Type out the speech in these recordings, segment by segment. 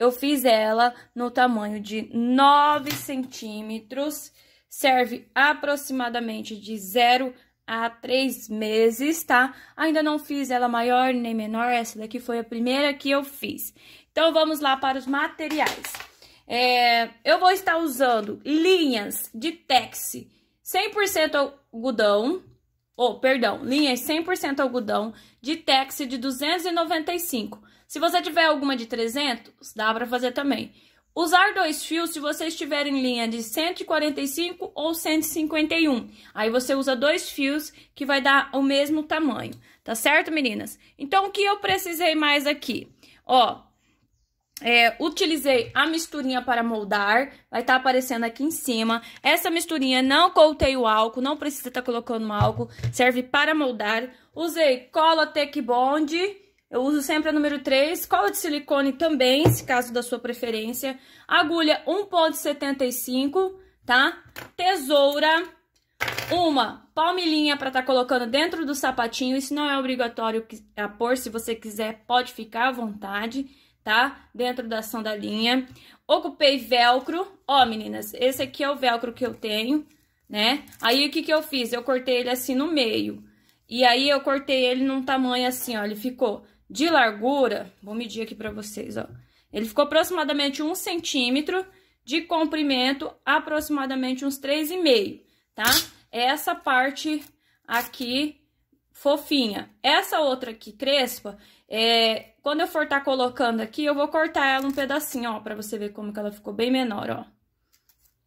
Eu fiz ela no tamanho de 9 centímetros. Serve aproximadamente de 0 a 3 meses, tá? Ainda não fiz ela maior nem menor, essa daqui foi a primeira que eu fiz. Então, vamos lá para os materiais. É, eu vou estar usando linhas de texi 100% algodão, oh, perdão, linhas 100% algodão de texi de 295 se você tiver alguma de 300, dá para fazer também. Usar dois fios se você estiver em linha de 145 ou 151. Aí você usa dois fios que vai dar o mesmo tamanho, tá certo, meninas? Então, o que eu precisei mais aqui? Ó, é, utilizei a misturinha para moldar, vai estar tá aparecendo aqui em cima. Essa misturinha não coltei o álcool, não precisa estar tá colocando álcool, serve para moldar. Usei cola Tech Bond eu uso sempre a número 3, cola de silicone também, se caso da sua preferência. Agulha 1.75, tá? Tesoura, uma palmilhinha para estar tá colocando dentro do sapatinho. Isso não é obrigatório a pôr, se você quiser pode ficar à vontade, tá? Dentro da sandalinha. Ocupei velcro. Ó, meninas, esse aqui é o velcro que eu tenho, né? Aí, o que que eu fiz? Eu cortei ele assim no meio. E aí, eu cortei ele num tamanho assim, ó, ele ficou de largura, vou medir aqui para vocês, ó. Ele ficou aproximadamente um centímetro de comprimento, aproximadamente uns três e meio, tá? É essa parte aqui fofinha. Essa outra aqui crespa, é, quando eu for tá colocando aqui, eu vou cortar ela um pedacinho, ó, para você ver como que ela ficou bem menor, ó.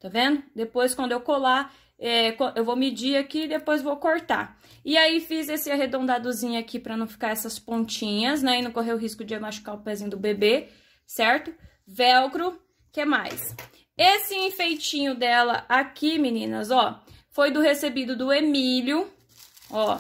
Tá vendo? Depois, quando eu colar, é, eu vou medir aqui e depois vou cortar. E aí, fiz esse arredondadozinho aqui para não ficar essas pontinhas, né? E não correr o risco de machucar o pezinho do bebê, certo? Velcro, que mais? Esse enfeitinho dela aqui, meninas, ó, foi do recebido do Emílio, ó,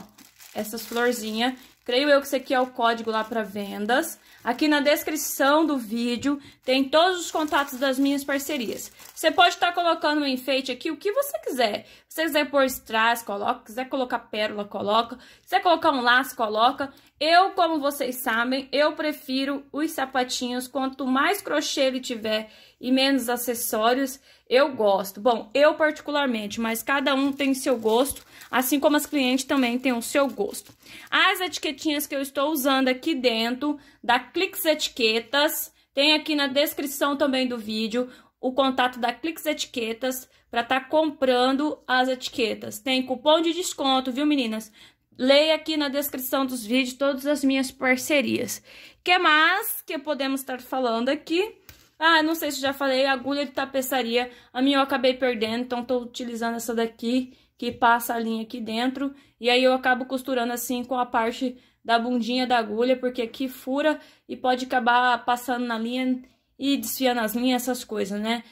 essas florzinhas. Creio eu que esse aqui é o código lá para vendas. Aqui na descrição do vídeo tem todos os contatos das minhas parcerias. Você pode estar tá colocando um enfeite aqui, o que você quiser. Se você quiser pôr strass, coloca. Se quiser colocar pérola, coloca. Se quiser colocar um laço, coloca. Eu, como vocês sabem, eu prefiro os sapatinhos. Quanto mais crochê ele tiver e menos acessórios, eu gosto. Bom, eu particularmente, mas cada um tem seu gosto, assim como as clientes também têm o seu gosto. As etiquetinhas que eu estou usando aqui dentro da Clix Etiquetas, tem aqui na descrição também do vídeo o contato da Clix Etiquetas para estar tá comprando as etiquetas. Tem cupom de desconto, viu, meninas? Leia aqui na descrição dos vídeos todas as minhas parcerias. que mais que podemos estar falando aqui? Ah, não sei se já falei, agulha de tapeçaria. A minha eu acabei perdendo, então tô utilizando essa daqui, que passa a linha aqui dentro. E aí eu acabo costurando assim com a parte da bundinha da agulha, porque aqui fura e pode acabar passando na linha e desfiando as linhas, essas coisas, né?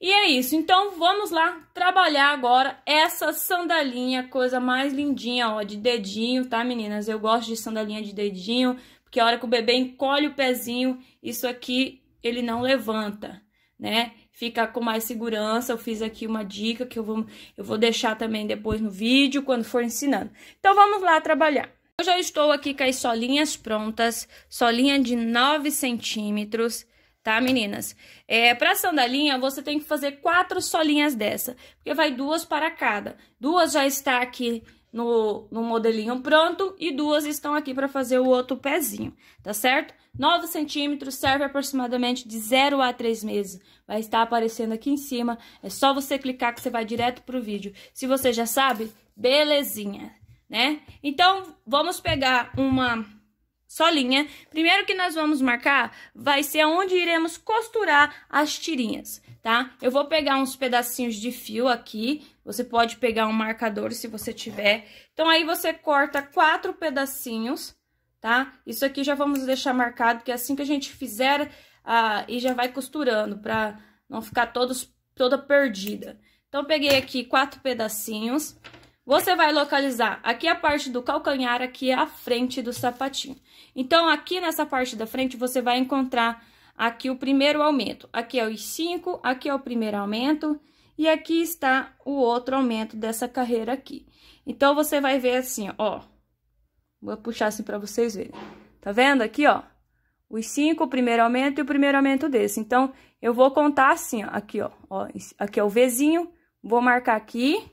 E é isso, então vamos lá trabalhar agora essa sandalinha, coisa mais lindinha, ó, de dedinho, tá meninas? Eu gosto de sandalinha de dedinho, porque a hora que o bebê encolhe o pezinho, isso aqui ele não levanta, né? Fica com mais segurança. Eu fiz aqui uma dica que eu vou, eu vou deixar também depois no vídeo, quando for ensinando. Então, vamos lá trabalhar. Eu já estou aqui com as solinhas prontas, solinha de 9 centímetros, tá, meninas? É, pra sandalinha, você tem que fazer quatro solinhas dessa, porque vai duas para cada. Duas já está aqui no, no modelinho pronto e duas estão aqui para fazer o outro pezinho, tá certo? 9 centímetros serve aproximadamente de 0 a 3 meses. Vai estar aparecendo aqui em cima. É só você clicar que você vai direto pro vídeo. Se você já sabe, belezinha, né? Então, vamos pegar uma solinha. Primeiro que nós vamos marcar vai ser onde iremos costurar as tirinhas, tá? Eu vou pegar uns pedacinhos de fio aqui, você pode pegar um marcador se você tiver. Então, aí você corta quatro pedacinhos, tá? Isso aqui já vamos deixar marcado, porque assim que a gente fizer, ah, e já vai costurando, pra não ficar todos, toda perdida. Então, peguei aqui quatro pedacinhos. Você vai localizar aqui a parte do calcanhar, aqui a frente do sapatinho. Então, aqui nessa parte da frente, você vai encontrar aqui o primeiro aumento. Aqui é os cinco, aqui é o primeiro aumento, e aqui está o outro aumento dessa carreira aqui. Então, você vai ver assim, ó, Vou puxar assim para vocês verem. Tá vendo aqui, ó? Os cinco, o primeiro aumento e o primeiro aumento desse. Então, eu vou contar assim, ó. Aqui, ó. ó aqui é o Vzinho. Vou marcar aqui.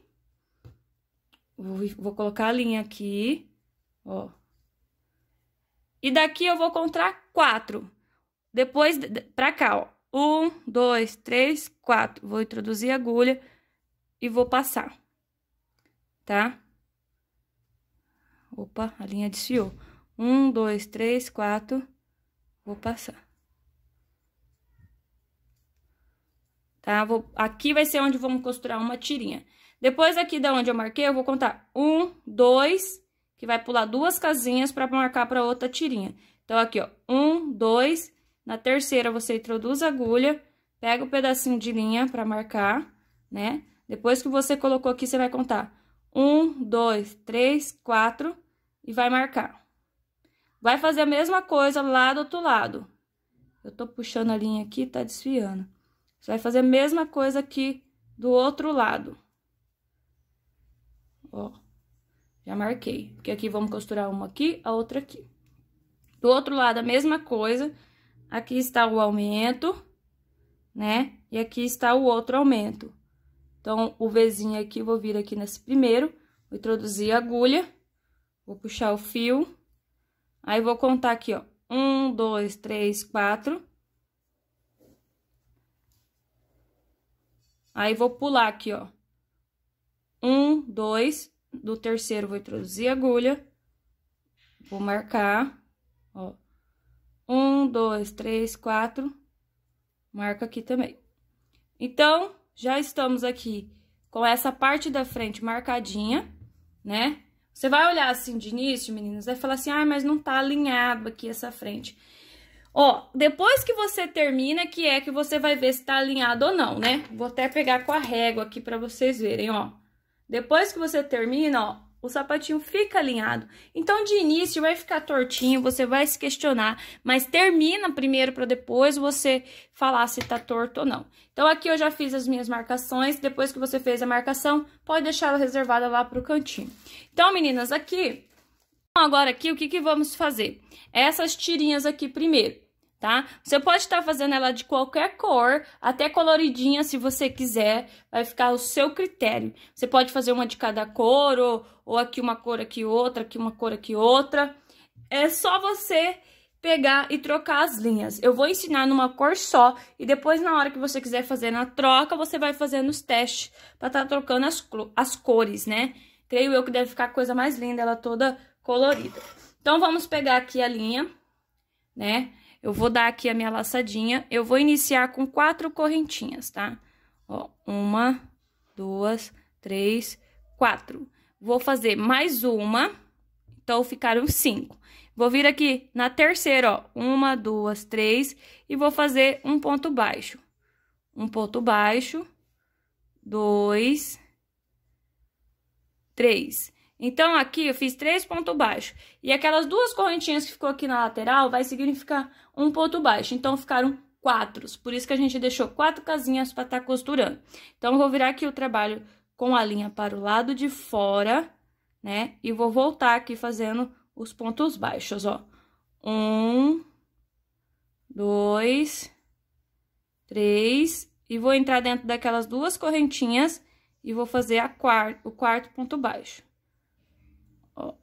Vou, vou colocar a linha aqui, ó. E daqui eu vou contar quatro. Depois, pra cá, ó. Um, dois, três, quatro. Vou introduzir a agulha e vou passar, tá? Opa, a linha desfiou. Um, dois, três, quatro. Vou passar. Tá? Vou, aqui vai ser onde vamos costurar uma tirinha. Depois aqui da onde eu marquei, eu vou contar um, dois, que vai pular duas casinhas para marcar para outra tirinha. Então, aqui, ó, um, dois, na terceira você introduz a agulha, pega o um pedacinho de linha para marcar, né? Depois que você colocou aqui, você vai contar um, dois, três, quatro, e vai marcar. Vai fazer a mesma coisa lá do outro lado. Eu tô puxando a linha aqui, tá desfiando. Você vai fazer a mesma coisa aqui do outro lado. Ó, já marquei. Porque aqui vamos costurar uma aqui, a outra aqui. Do outro lado, a mesma coisa. Aqui está o aumento, né? E aqui está o outro aumento. Então, o Vzinho aqui, vou vir aqui nesse primeiro, vou introduzir a agulha. Vou puxar o fio. Aí, vou contar aqui, ó. Um, dois, três, quatro. Aí, vou pular aqui, ó. Um, dois. Do terceiro, vou introduzir a agulha. Vou marcar, ó. Um, dois, três, quatro. Marca aqui também. Então, já estamos aqui com essa parte da frente marcadinha, né? Você vai olhar assim de início, meninos, vai falar assim, ai, ah, mas não tá alinhado aqui essa frente. Ó, depois que você termina, que é que você vai ver se tá alinhado ou não, né? Vou até pegar com a régua aqui pra vocês verem, ó. Depois que você termina, ó, o sapatinho fica alinhado. Então, de início, vai ficar tortinho, você vai se questionar, mas termina primeiro para depois você falar se tá torto ou não. Então, aqui eu já fiz as minhas marcações, depois que você fez a marcação, pode deixar ela reservada lá pro cantinho. Então, meninas, aqui, então, agora aqui, o que que vamos fazer? Essas tirinhas aqui primeiro tá? Você pode estar tá fazendo ela de qualquer cor, até coloridinha se você quiser, vai ficar ao seu critério. Você pode fazer uma de cada cor, ou, ou aqui uma cor, aqui outra, aqui uma cor, aqui outra. É só você pegar e trocar as linhas. Eu vou ensinar numa cor só e depois na hora que você quiser fazer na troca, você vai fazendo os testes para estar tá trocando as, as cores, né? Creio eu que deve ficar a coisa mais linda, ela toda colorida. Então, vamos pegar aqui a linha, né? Eu vou dar aqui a minha laçadinha, eu vou iniciar com quatro correntinhas, tá? Ó, uma, duas, três, quatro. Vou fazer mais uma, então ficaram cinco. Vou vir aqui na terceira, ó, uma, duas, três, e vou fazer um ponto baixo. Um ponto baixo, dois, três. Então, aqui eu fiz três pontos baixos. E aquelas duas correntinhas que ficou aqui na lateral vai significar um ponto baixo. Então, ficaram quatro. Por isso que a gente deixou quatro casinhas para estar tá costurando. Então, vou virar aqui o trabalho com a linha para o lado de fora, né? E vou voltar aqui fazendo os pontos baixos, ó. Um, dois, três, e vou entrar dentro daquelas duas correntinhas e vou fazer a quarta, o quarto ponto baixo. Ó,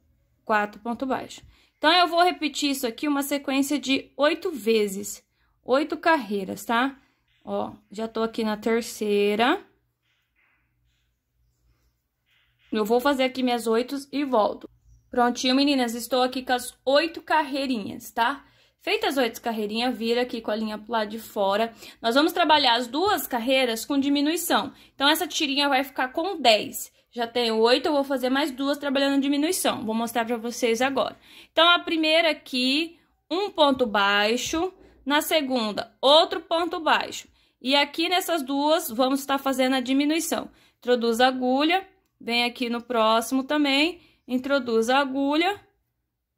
quatro ponto baixo. Então, eu vou repetir isso aqui uma sequência de oito vezes, oito carreiras, tá? Ó, já tô aqui na terceira. Eu vou fazer aqui minhas oito e volto. Prontinho, meninas, estou aqui com as oito carreirinhas, tá? Feitas oito carreirinhas, vira aqui com a linha pro lado de fora. Nós vamos trabalhar as duas carreiras com diminuição. Então, essa tirinha vai ficar com 10. Já tenho oito, eu vou fazer mais duas trabalhando diminuição. Vou mostrar pra vocês agora. Então, a primeira aqui, um ponto baixo. Na segunda, outro ponto baixo. E aqui nessas duas, vamos estar fazendo a diminuição. Introduz a agulha, vem aqui no próximo também, introduz a agulha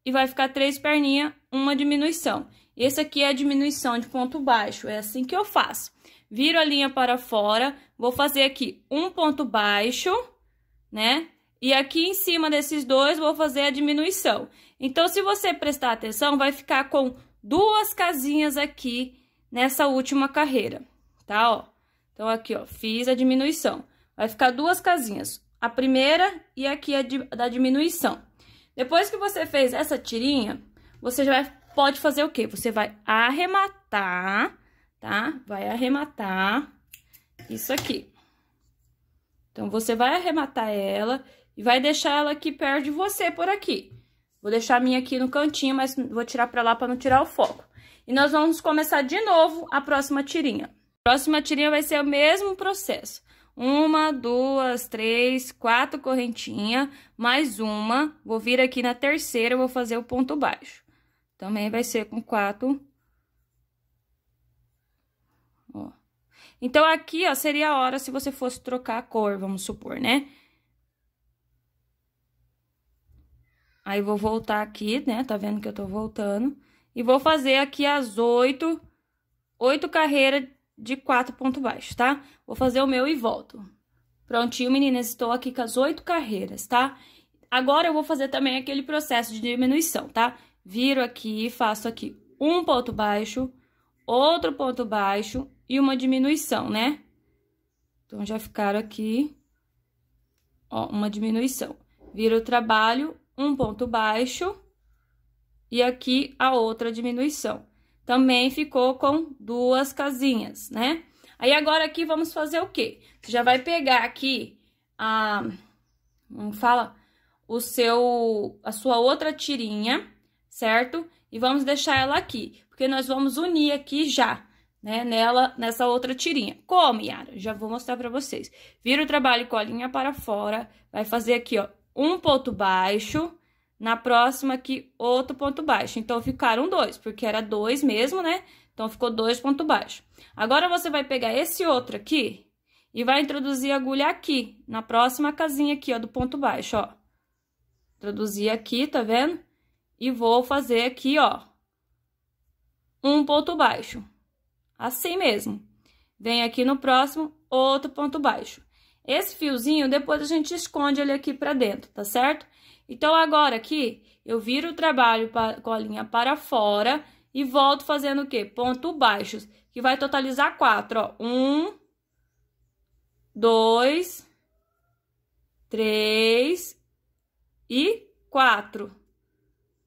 e vai ficar três perninhas, uma diminuição. Esse aqui é a diminuição de ponto baixo, é assim que eu faço. Viro a linha para fora, vou fazer aqui um ponto baixo né? E aqui em cima desses dois, vou fazer a diminuição. Então, se você prestar atenção, vai ficar com duas casinhas aqui nessa última carreira, tá? Ó, então, aqui, ó, fiz a diminuição. Vai ficar duas casinhas, a primeira e aqui a da diminuição. Depois que você fez essa tirinha, você já pode fazer o quê? Você vai arrematar, tá? Vai arrematar isso aqui. Então, você vai arrematar ela e vai deixar ela aqui perto de você, por aqui. Vou deixar a minha aqui no cantinho, mas vou tirar pra lá pra não tirar o foco. E nós vamos começar de novo a próxima tirinha. A próxima tirinha vai ser o mesmo processo. Uma, duas, três, quatro correntinhas, mais uma. Vou vir aqui na terceira, vou fazer o ponto baixo. Também vai ser com quatro Então, aqui, ó, seria a hora se você fosse trocar a cor, vamos supor, né? Aí, vou voltar aqui, né? Tá vendo que eu tô voltando. E vou fazer aqui as oito, oito carreiras de quatro pontos baixos, tá? Vou fazer o meu e volto. Prontinho, meninas, estou aqui com as oito carreiras, tá? Agora, eu vou fazer também aquele processo de diminuição, tá? Viro aqui, faço aqui um ponto baixo, outro ponto baixo, e uma diminuição, né? Então, já ficaram aqui, ó, uma diminuição. Vira o trabalho, um ponto baixo, e aqui a outra diminuição. Também ficou com duas casinhas, né? Aí, agora aqui, vamos fazer o quê? Você já vai pegar aqui a... Não fala? O seu... A sua outra tirinha, certo? E vamos deixar ela aqui, porque nós vamos unir aqui já, né, nela, nessa outra tirinha. Como, Yara? Já vou mostrar para vocês. Vira o trabalho com a linha para fora, vai fazer aqui, ó, um ponto baixo, na próxima aqui, outro ponto baixo. Então, ficaram dois, porque era dois mesmo, né? Então, ficou dois pontos baixos. Agora, você vai pegar esse outro aqui e vai introduzir a agulha aqui, na próxima casinha aqui, ó, do ponto baixo, ó. Introduzir aqui, tá vendo? E vou fazer aqui, ó, um ponto baixo assim mesmo. Vem aqui no próximo, outro ponto baixo. Esse fiozinho, depois a gente esconde ele aqui pra dentro, tá certo? Então, agora aqui, eu viro o trabalho com a linha para fora e volto fazendo o quê? Ponto baixos, que vai totalizar quatro, ó. Um, dois, três e quatro,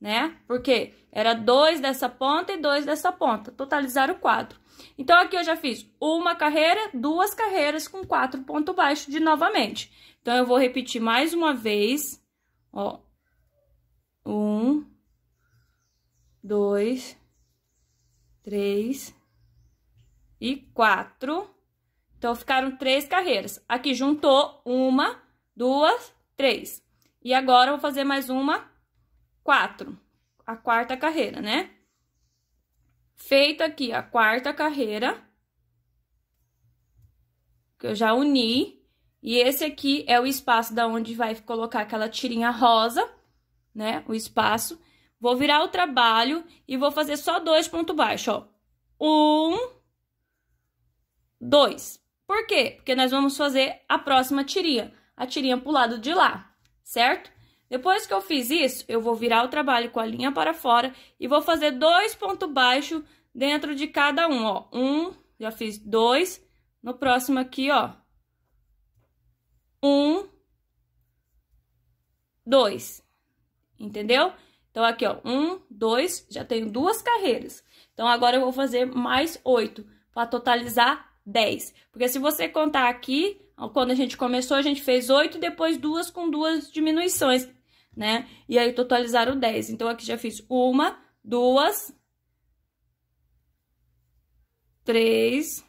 né? Porque era dois dessa ponta e dois dessa ponta, totalizaram quatro. Então, aqui eu já fiz uma carreira, duas carreiras com quatro pontos baixos de novamente. Então, eu vou repetir mais uma vez, ó. Um, dois, três e quatro. Então, ficaram três carreiras. Aqui juntou uma, duas, três. E agora, eu vou fazer mais uma, quatro. A quarta carreira, né? Feita aqui a quarta carreira, que eu já uni, e esse aqui é o espaço da onde vai colocar aquela tirinha rosa, né? O espaço. Vou virar o trabalho e vou fazer só dois pontos baixos, ó. Um, dois. Por quê? Porque nós vamos fazer a próxima tirinha, a tirinha pro lado de lá, certo? Depois que eu fiz isso, eu vou virar o trabalho com a linha para fora e vou fazer dois pontos baixos dentro de cada um, ó. Um, já fiz dois. No próximo aqui, ó. Um, dois. Entendeu? Então, aqui, ó. Um, dois, já tenho duas carreiras. Então, agora eu vou fazer mais oito, para totalizar dez. Porque se você contar aqui, quando a gente começou, a gente fez oito, depois duas com duas diminuições né? E aí, totalizaram 10. Então, aqui já fiz uma, duas, três.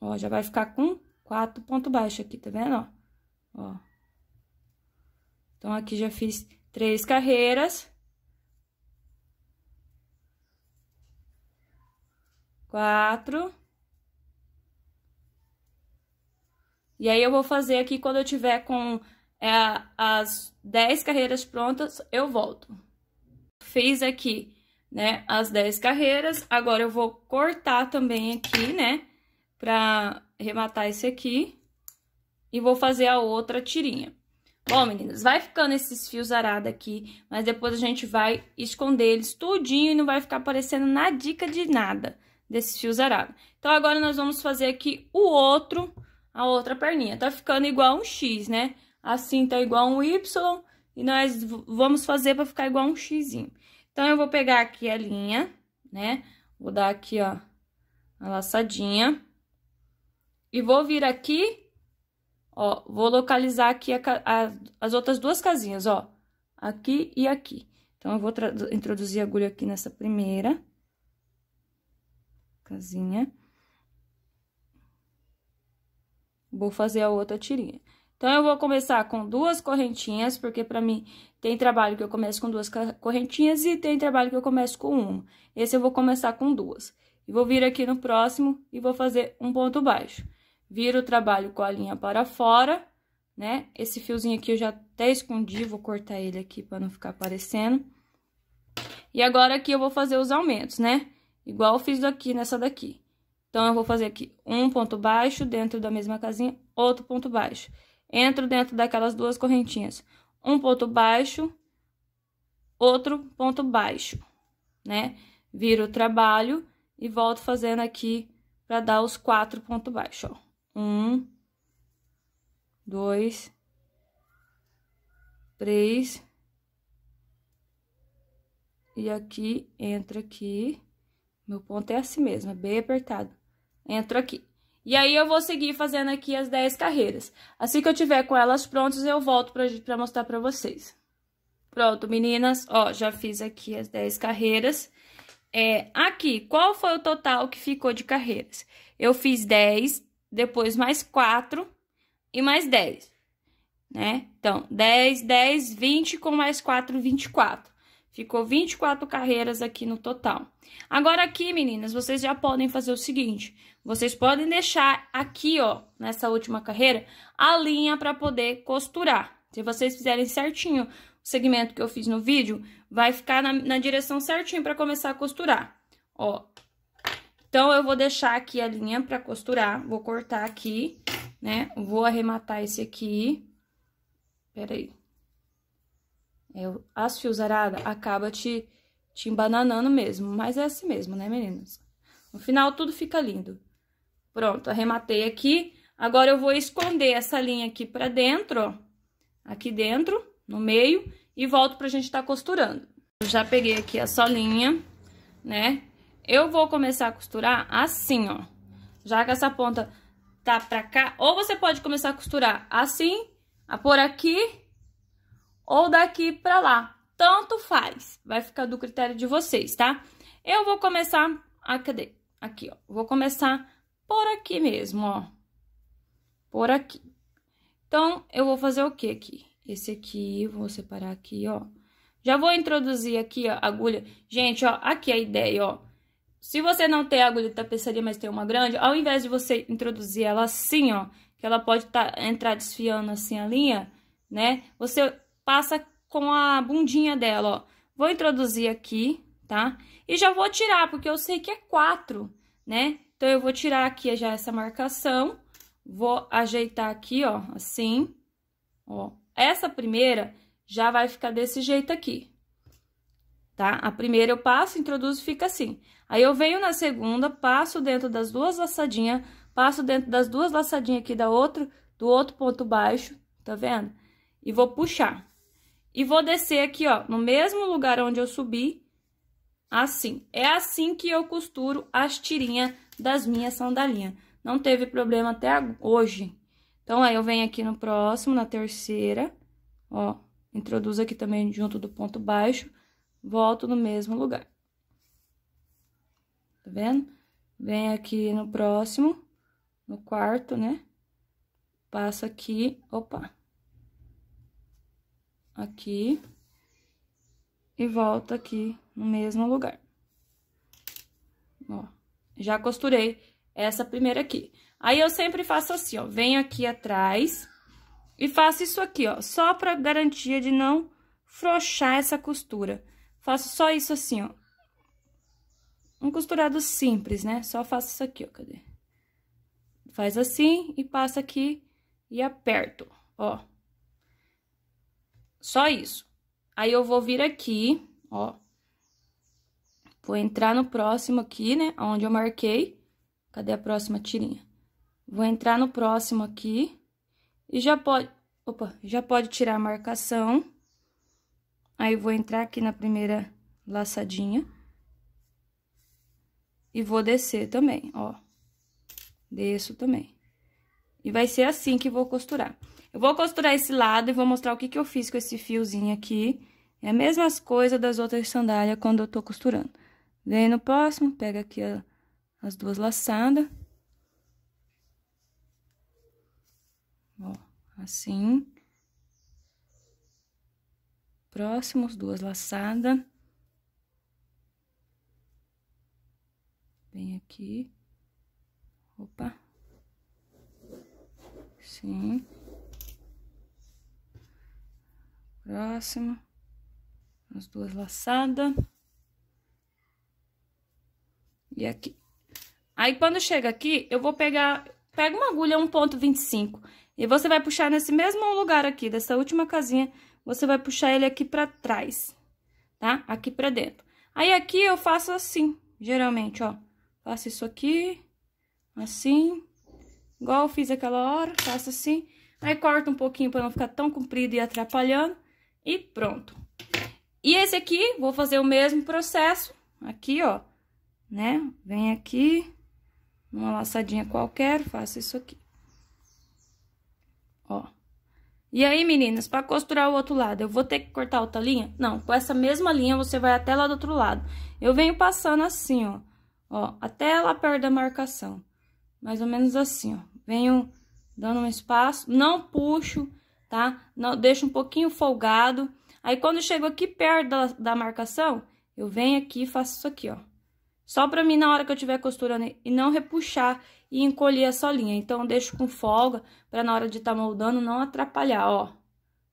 Ó, já vai ficar com quatro ponto baixo aqui, tá vendo? Ó. ó. Então, aqui já fiz três carreiras. Quatro. E aí, eu vou fazer aqui quando eu tiver com é, as 10 carreiras prontas, eu volto. Fiz aqui, né, as 10 carreiras. Agora, eu vou cortar também aqui, né, pra rematar esse aqui. E vou fazer a outra tirinha. Bom, meninas, vai ficando esses fios arados aqui, mas depois a gente vai esconder eles tudinho e não vai ficar aparecendo na dica de nada desses fios arados. Então, agora nós vamos fazer aqui o outro, a outra perninha. Tá ficando igual um X, né? a cinta é igual a um Y e nós vamos fazer para ficar igual a um X. Então, eu vou pegar aqui a linha, né? Vou dar aqui, ó, a laçadinha. E vou vir aqui, ó, vou localizar aqui a, a, as outras duas casinhas, ó. Aqui e aqui. Então, eu vou introduzir a agulha aqui nessa primeira casinha. Vou fazer a outra tirinha. Então, eu vou começar com duas correntinhas, porque para mim tem trabalho que eu começo com duas correntinhas e tem trabalho que eu começo com uma. Esse eu vou começar com duas. E vou vir aqui no próximo e vou fazer um ponto baixo. Viro o trabalho com a linha para fora, né? Esse fiozinho aqui eu já até escondi, vou cortar ele aqui para não ficar aparecendo. E agora aqui eu vou fazer os aumentos, né? Igual eu fiz aqui nessa daqui. Então, eu vou fazer aqui um ponto baixo dentro da mesma casinha, outro ponto baixo entro dentro daquelas duas correntinhas. Um ponto baixo, outro ponto baixo, né? Viro o trabalho e volto fazendo aqui para dar os quatro pontos baixos, ó. Um, dois, três. E aqui, entra aqui. Meu ponto é assim mesmo, é bem apertado. Entro aqui. E aí eu vou seguir fazendo aqui as 10 carreiras. Assim que eu tiver com elas prontas, eu volto pra mostrar pra vocês. Pronto, meninas, ó, já fiz aqui as 10 carreiras. É, aqui, qual foi o total que ficou de carreiras? Eu fiz 10, depois mais 4 e mais 10, né? Então, 10, 10, 20 com mais 4, 24. Ficou 24 carreiras aqui no total. Agora aqui, meninas, vocês já podem fazer o seguinte. Vocês podem deixar aqui, ó, nessa última carreira, a linha para poder costurar. Se vocês fizerem certinho o segmento que eu fiz no vídeo, vai ficar na, na direção certinho para começar a costurar. Ó. Então, eu vou deixar aqui a linha para costurar. Vou cortar aqui, né? Vou arrematar esse aqui. Peraí. aí as arada acaba te, te embananando mesmo, mas é assim mesmo, né, meninas? No final, tudo fica lindo. Pronto, arrematei aqui. Agora, eu vou esconder essa linha aqui pra dentro, ó. Aqui dentro, no meio, e volto pra gente tá costurando. Eu já peguei aqui a solinha, né? Eu vou começar a costurar assim, ó. Já que essa ponta tá pra cá, ou você pode começar a costurar assim, a por aqui ou daqui para lá. Tanto faz, vai ficar do critério de vocês, tá? Eu vou começar, ah, cadê? Aqui, ó, vou começar por aqui mesmo, ó, por aqui. Então, eu vou fazer o que aqui? Esse aqui, vou separar aqui, ó. Já vou introduzir aqui ó, a agulha. Gente, ó, aqui a ideia, ó. Se você não tem agulha de tapeçaria, mas tem uma grande, ao invés de você introduzir ela assim, ó, que ela pode tá, entrar desfiando assim a linha, né? Você passa com a bundinha dela, ó. Vou introduzir aqui, tá? E já vou tirar, porque eu sei que é quatro, né? Então, eu vou tirar aqui já essa marcação, vou ajeitar aqui, ó, assim, ó. Essa primeira já vai ficar desse jeito aqui, tá? A primeira eu passo, introduzo fica assim. Aí, eu venho na segunda, passo dentro das duas laçadinhas, passo dentro das duas laçadinhas aqui da outro, do outro ponto baixo, tá vendo? E vou puxar. E vou descer aqui, ó, no mesmo lugar onde eu subi, assim. É assim que eu costuro as tirinhas das minhas sandalinhas. Não teve problema até hoje. Então, aí eu venho aqui no próximo, na terceira, ó, introduzo aqui também junto do ponto baixo, volto no mesmo lugar. Tá vendo? Venho aqui no próximo, no quarto, né? Passo aqui, opa, aqui e volta aqui no mesmo lugar. Ó, já costurei essa primeira aqui. Aí, eu sempre faço assim, ó, venho aqui atrás e faço isso aqui, ó, só pra garantia de não frouxar essa costura. Faço só isso assim, ó. Um costurado simples, né? Só faço isso aqui, ó, cadê? Faz assim e passa aqui e aperto, ó. Só isso. Aí eu vou vir aqui, ó. Vou entrar no próximo aqui, né? Onde eu marquei. Cadê a próxima tirinha? Vou entrar no próximo aqui. E já pode... Opa, já pode tirar a marcação. Aí, vou entrar aqui na primeira laçadinha. E vou descer também, ó. Desço também. E vai ser assim que vou costurar. Eu vou costurar esse lado e vou mostrar o que, que eu fiz com esse fiozinho aqui. É a mesma coisa das outras sandálias quando eu tô costurando. Vem no próximo, pega aqui a, as duas laçadas. Ó, assim. Próximos, duas laçadas. Vem aqui. Opa. Sim. Próximo. As duas laçadas. E aqui. Aí, quando chega aqui, eu vou pegar... Pega uma agulha 1.25 e você vai puxar nesse mesmo lugar aqui, dessa última casinha, você vai puxar ele aqui pra trás, tá? Aqui pra dentro. Aí, aqui eu faço assim, geralmente, ó. Faço isso aqui, assim, igual eu fiz aquela hora, faço assim. Aí, corto um pouquinho pra não ficar tão comprido e atrapalhando. E pronto. E esse aqui, vou fazer o mesmo processo, aqui, ó, né? Vem aqui, numa laçadinha qualquer, faço isso aqui. Ó. E aí, meninas, para costurar o outro lado, eu vou ter que cortar outra linha? Não, com essa mesma linha você vai até lá do outro lado. Eu venho passando assim, ó, ó, até lá perto da marcação. Mais ou menos assim, ó. Venho dando um espaço, não puxo, tá? Não, deixo um pouquinho folgado. Aí, quando eu chego aqui perto da, da marcação, eu venho aqui e faço isso aqui, ó. Só pra mim, na hora que eu estiver costurando, e não repuxar e encolher essa linha. Então, eu deixo com folga pra na hora de tá moldando não atrapalhar, ó.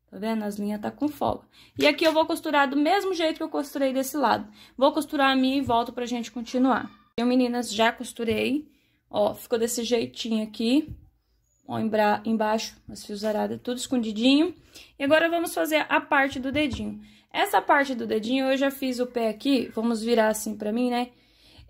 Tá vendo? As linhas tá com folga. E aqui eu vou costurar do mesmo jeito que eu costurei desse lado. Vou costurar a minha e volto pra gente continuar. Eu, então, meninas, já costurei. Ó, ficou desse jeitinho aqui ó, embaixo, as fios fiozaradas, tudo escondidinho. E agora, vamos fazer a parte do dedinho. Essa parte do dedinho, eu já fiz o pé aqui, vamos virar assim pra mim, né?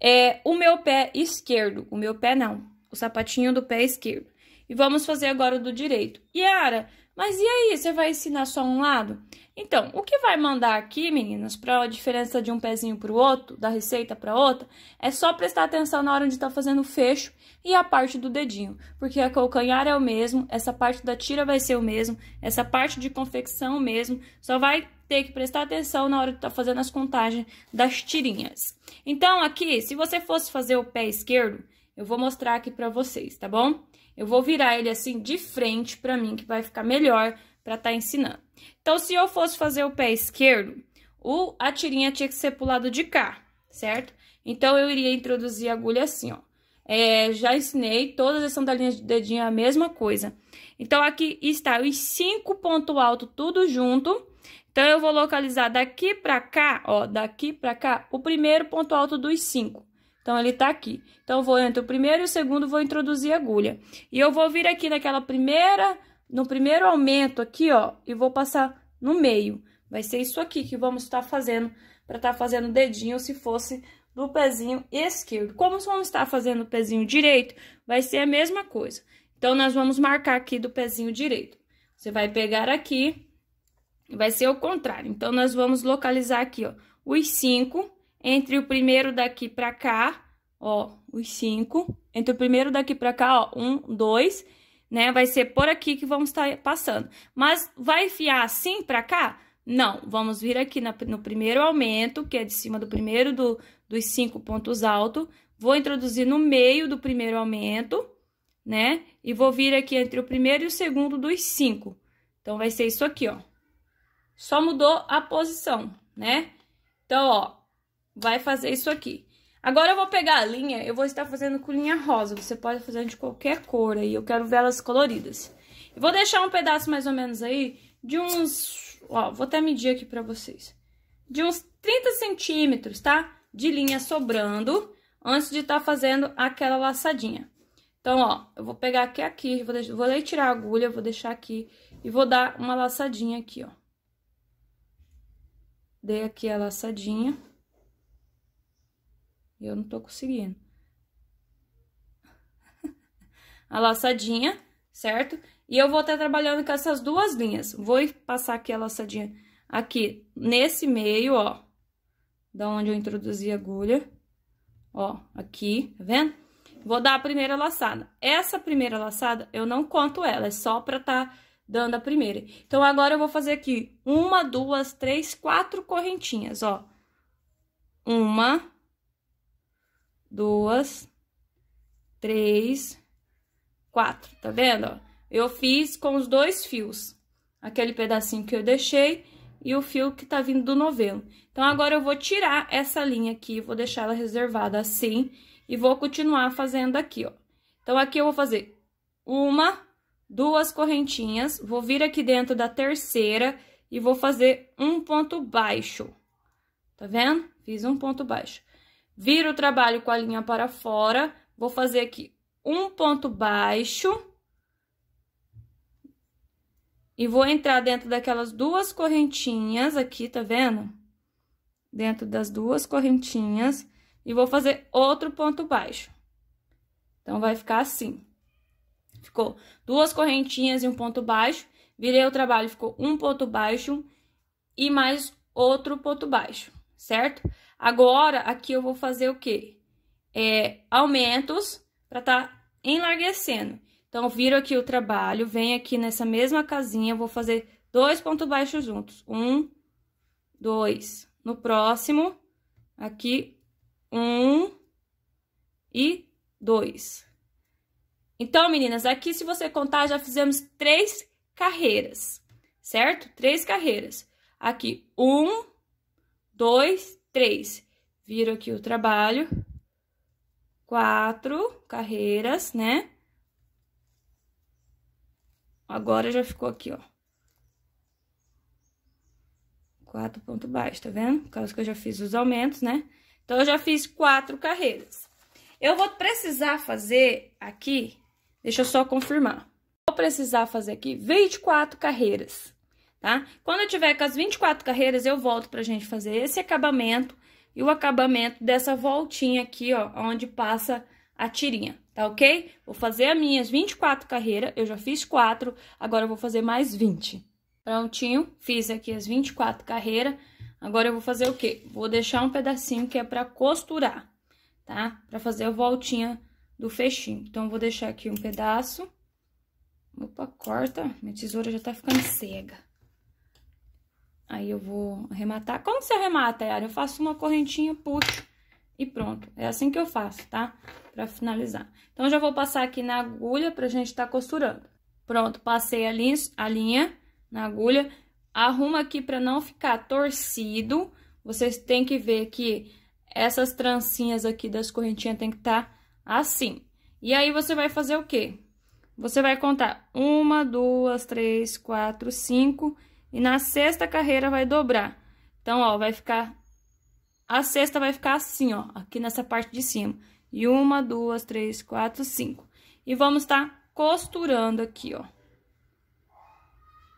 É o meu pé esquerdo, o meu pé não, o sapatinho do pé esquerdo. E vamos fazer agora o do direito. Yara, mas e aí, você vai ensinar só um lado? Então, o que vai mandar aqui, meninas, para a diferença de um pezinho para o outro, da receita para outra, é só prestar atenção na hora de estar tá fazendo o fecho e a parte do dedinho, porque a calcanhar é o mesmo, essa parte da tira vai ser o mesmo, essa parte de confecção o mesmo, só vai ter que prestar atenção na hora de estar tá fazendo as contagens das tirinhas. Então, aqui, se você fosse fazer o pé esquerdo, eu vou mostrar aqui para vocês, tá bom? eu vou virar ele assim de frente para mim, que vai ficar melhor para tá ensinando. Então, se eu fosse fazer o pé esquerdo, o, a tirinha tinha que ser pro lado de cá, certo? Então, eu iria introduzir a agulha assim, ó. É, já ensinei, todas as sandalinhas de dedinho é a mesma coisa. Então, aqui está os cinco pontos altos tudo junto. Então, eu vou localizar daqui pra cá, ó, daqui pra cá, o primeiro ponto alto dos cinco. Então, ele tá aqui. Então, vou entre o primeiro e o segundo, vou introduzir a agulha. E eu vou vir aqui naquela primeira, no primeiro aumento aqui, ó, e vou passar no meio. Vai ser isso aqui que vamos estar tá fazendo, para estar tá fazendo dedinho, se fosse do pezinho esquerdo. Como vamos estar fazendo o pezinho direito, vai ser a mesma coisa. Então, nós vamos marcar aqui do pezinho direito. Você vai pegar aqui, vai ser o contrário. Então, nós vamos localizar aqui, ó, os cinco entre o primeiro daqui pra cá, ó, os cinco. Entre o primeiro daqui pra cá, ó, um, dois, né? Vai ser por aqui que vamos estar tá passando. Mas vai enfiar assim pra cá? Não, vamos vir aqui na, no primeiro aumento, que é de cima do primeiro do, dos cinco pontos altos. Vou introduzir no meio do primeiro aumento, né? E vou vir aqui entre o primeiro e o segundo dos cinco. Então, vai ser isso aqui, ó. Só mudou a posição, né? Então, ó, vai fazer isso aqui. Agora eu vou pegar a linha, eu vou estar fazendo com linha rosa, você pode fazer de qualquer cor aí, eu quero velas coloridas. Eu vou deixar um pedaço mais ou menos aí de uns, ó, vou até medir aqui pra vocês, de uns 30 centímetros, tá? De linha sobrando, antes de estar tá fazendo aquela laçadinha. Então, ó, eu vou pegar aqui, aqui, vou, deixar, vou tirar a agulha, vou deixar aqui e vou dar uma laçadinha aqui, ó. Dei aqui a laçadinha. E eu não tô conseguindo. a laçadinha, certo? E eu vou estar trabalhando com essas duas linhas. Vou passar aqui a laçadinha aqui nesse meio, ó. Da onde eu introduzi a agulha. Ó, aqui, tá vendo? Vou dar a primeira laçada. Essa primeira laçada, eu não conto ela, é só pra tá dando a primeira. Então, agora eu vou fazer aqui uma, duas, três, quatro correntinhas, ó. Uma, duas, três, quatro, tá vendo? Ó, eu fiz com os dois fios, aquele pedacinho que eu deixei e o fio que tá vindo do novelo. Então, agora eu vou tirar essa linha aqui, vou deixar ela reservada assim e vou continuar fazendo aqui, ó. Então, aqui eu vou fazer uma, duas correntinhas, vou vir aqui dentro da terceira e vou fazer um ponto baixo, tá vendo? Fiz um ponto baixo. Viro o trabalho com a linha para fora, vou fazer aqui um ponto baixo. E vou entrar dentro daquelas duas correntinhas aqui, tá vendo? Dentro das duas correntinhas. E vou fazer outro ponto baixo. Então, vai ficar assim. Ficou duas correntinhas e um ponto baixo. Virei o trabalho, ficou um ponto baixo e mais outro ponto baixo, certo? Agora, aqui eu vou fazer o quê? É, aumentos para tá enlarguecendo. Então, viro aqui o trabalho, venho aqui nessa mesma casinha, vou fazer dois pontos baixos juntos. Um, dois. No próximo, aqui, um e dois. Então, meninas, aqui se você contar, já fizemos três carreiras, certo? Três carreiras. Aqui, um, dois, três, viro aqui o trabalho, quatro carreiras, né? Agora já ficou aqui, ó. Quatro ponto baixo, tá vendo? Por causa que eu já fiz os aumentos, né? Então, eu já fiz quatro carreiras. Eu vou precisar fazer aqui, deixa eu só confirmar. Vou precisar fazer aqui 24 carreiras tá? Quando eu tiver com as 24 carreiras, eu volto pra gente fazer esse acabamento e o acabamento dessa voltinha aqui, ó, onde passa a tirinha, tá ok? Vou fazer as minhas 24 carreiras, eu já fiz 4, agora eu vou fazer mais 20. Prontinho, fiz aqui as 24 carreiras, agora eu vou fazer o quê? Vou deixar um pedacinho que é pra costurar, tá? Pra fazer a voltinha do fechinho. Então, vou deixar aqui um pedaço. Opa, corta, minha tesoura já tá ficando cega. Aí eu vou arrematar. Como você arremata, Yara? Eu faço uma correntinha, puxo e pronto. É assim que eu faço, tá? Pra finalizar. Então, já vou passar aqui na agulha pra gente tá costurando. Pronto, passei a linha, a linha na agulha. Arruma aqui pra não ficar torcido. Vocês têm que ver que essas trancinhas aqui das correntinhas tem que estar tá assim. E aí, você vai fazer o quê? Você vai contar uma, duas, três, quatro, cinco e na sexta carreira vai dobrar. Então, ó, vai ficar... A sexta vai ficar assim, ó, aqui nessa parte de cima. E uma, duas, três, quatro, cinco. E vamos tá costurando aqui, ó.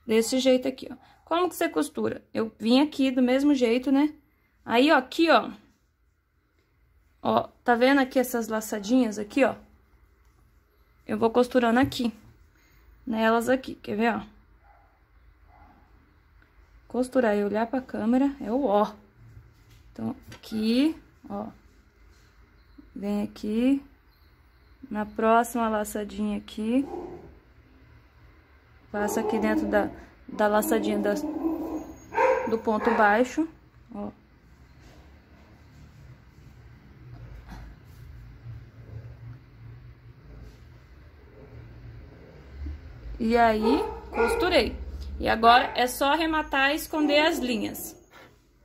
Desse jeito aqui, ó. Como que você costura? Eu vim aqui do mesmo jeito, né? Aí, ó, aqui, ó. Ó, tá vendo aqui essas laçadinhas aqui, ó? Eu vou costurando aqui. Nelas aqui, quer ver, ó? costurar e olhar pra câmera, é o ó. Então, aqui, ó. Vem aqui. Na próxima laçadinha aqui. Passa aqui dentro da, da laçadinha da, do ponto baixo, ó. E aí, costurei. E agora é só arrematar e esconder as linhas.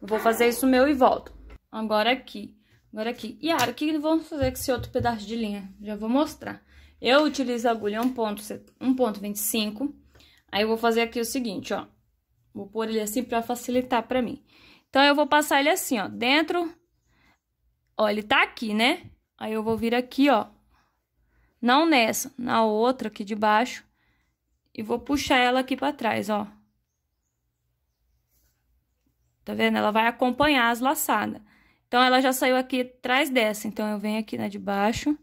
vou fazer isso meu e volto. Agora aqui. Agora aqui. Yara, o que vamos fazer com esse outro pedaço de linha? Já vou mostrar. Eu utilizo a agulha 1.25. Aí eu vou fazer aqui o seguinte, ó. Vou pôr ele assim pra facilitar pra mim. Então, eu vou passar ele assim, ó. Dentro. Ó, ele tá aqui, né? Aí eu vou vir aqui, ó. Não nessa, na outra aqui de baixo e vou puxar ela aqui pra trás, ó. Tá vendo? Ela vai acompanhar as laçadas. Então, ela já saiu aqui atrás dessa. Então, eu venho aqui na de baixo.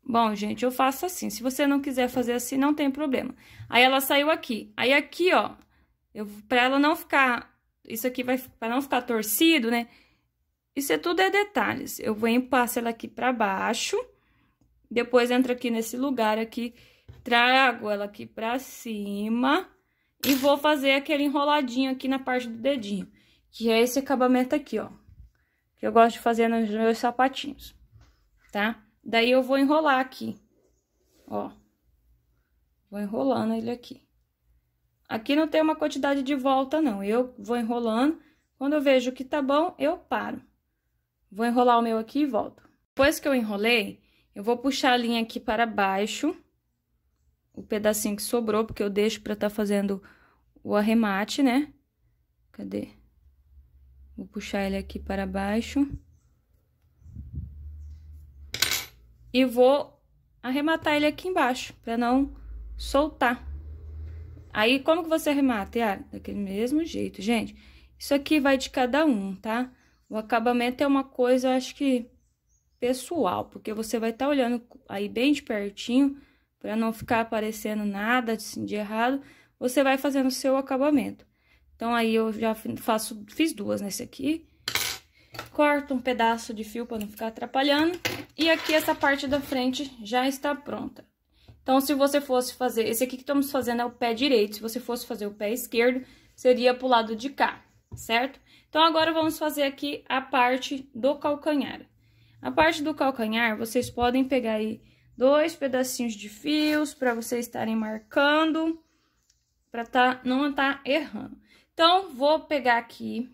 Bom, gente, eu faço assim. Se você não quiser fazer assim, não tem problema. Aí, ela saiu aqui. Aí, aqui, ó, eu, pra ela não ficar... Isso aqui vai... Pra não ficar torcido, né? Isso é tudo é detalhes. Eu venho, passo ela aqui pra baixo depois entra aqui nesse lugar aqui, trago ela aqui pra cima e vou fazer aquele enroladinho aqui na parte do dedinho, que é esse acabamento aqui, ó. Que eu gosto de fazer nos meus sapatinhos, tá? Daí eu vou enrolar aqui, ó. Vou enrolando ele aqui. Aqui não tem uma quantidade de volta, não. Eu vou enrolando. Quando eu vejo que tá bom, eu paro. Vou enrolar o meu aqui e volto. Depois que eu enrolei, eu vou puxar a linha aqui para baixo, o pedacinho que sobrou, porque eu deixo para estar tá fazendo o arremate, né? Cadê? Vou puxar ele aqui para baixo. E vou arrematar ele aqui embaixo, para não soltar. Aí, como que você arremata, Yara? Daquele mesmo jeito, gente. Isso aqui vai de cada um, tá? O acabamento é uma coisa, eu acho que pessoal, porque você vai estar tá olhando aí bem de pertinho, para não ficar aparecendo nada assim, de errado, você vai fazendo o seu acabamento. Então, aí eu já faço, fiz duas nesse aqui. Corto um pedaço de fio para não ficar atrapalhando. E aqui essa parte da frente já está pronta. Então, se você fosse fazer... Esse aqui que estamos fazendo é o pé direito. Se você fosse fazer o pé esquerdo, seria pro lado de cá, certo? Então, agora vamos fazer aqui a parte do calcanhar. Na parte do calcanhar, vocês podem pegar aí dois pedacinhos de fios para vocês estarem marcando, para tá, não estar tá errando. Então, vou pegar aqui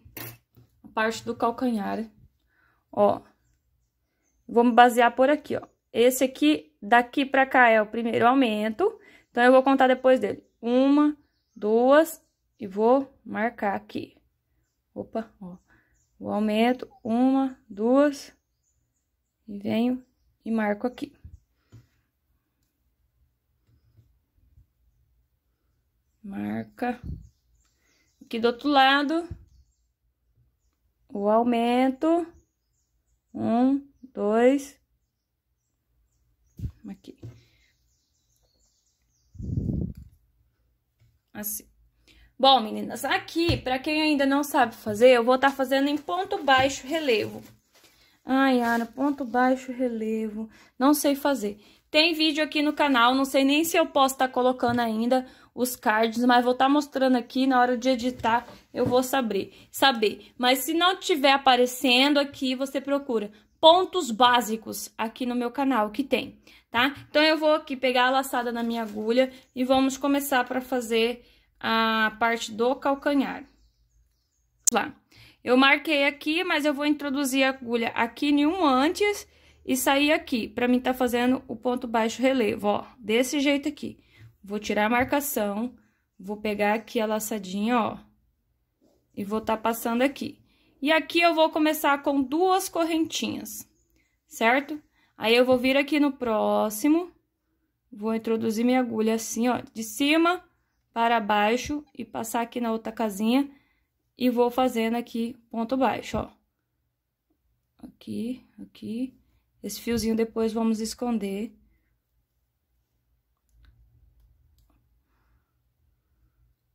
a parte do calcanhar, ó. Vou basear por aqui, ó. Esse aqui, daqui pra cá é o primeiro aumento, então eu vou contar depois dele. Uma, duas, e vou marcar aqui. Opa, ó. O aumento, uma, duas, e venho e marco aqui. Marca. Aqui do outro lado, o aumento. Um, dois. Aqui. Assim. Bom, meninas, aqui, para quem ainda não sabe fazer, eu vou estar tá fazendo em ponto baixo relevo. Ai, Ana, ponto baixo relevo. Não sei fazer. Tem vídeo aqui no canal, não sei nem se eu posso estar tá colocando ainda os cards, mas vou estar tá mostrando aqui na hora de editar, eu vou saber, saber. Mas se não tiver aparecendo aqui, você procura pontos básicos aqui no meu canal que tem, tá? Então eu vou aqui pegar a laçada na minha agulha e vamos começar para fazer a parte do calcanhar. Vamos lá. Eu marquei aqui, mas eu vou introduzir a agulha aqui em um antes e sair aqui, pra mim tá fazendo o ponto baixo relevo, ó, desse jeito aqui. Vou tirar a marcação, vou pegar aqui a laçadinha, ó, e vou tá passando aqui. E aqui eu vou começar com duas correntinhas, certo? Aí, eu vou vir aqui no próximo, vou introduzir minha agulha assim, ó, de cima para baixo e passar aqui na outra casinha e vou fazendo aqui ponto baixo, ó. Aqui, aqui. Esse fiozinho depois vamos esconder.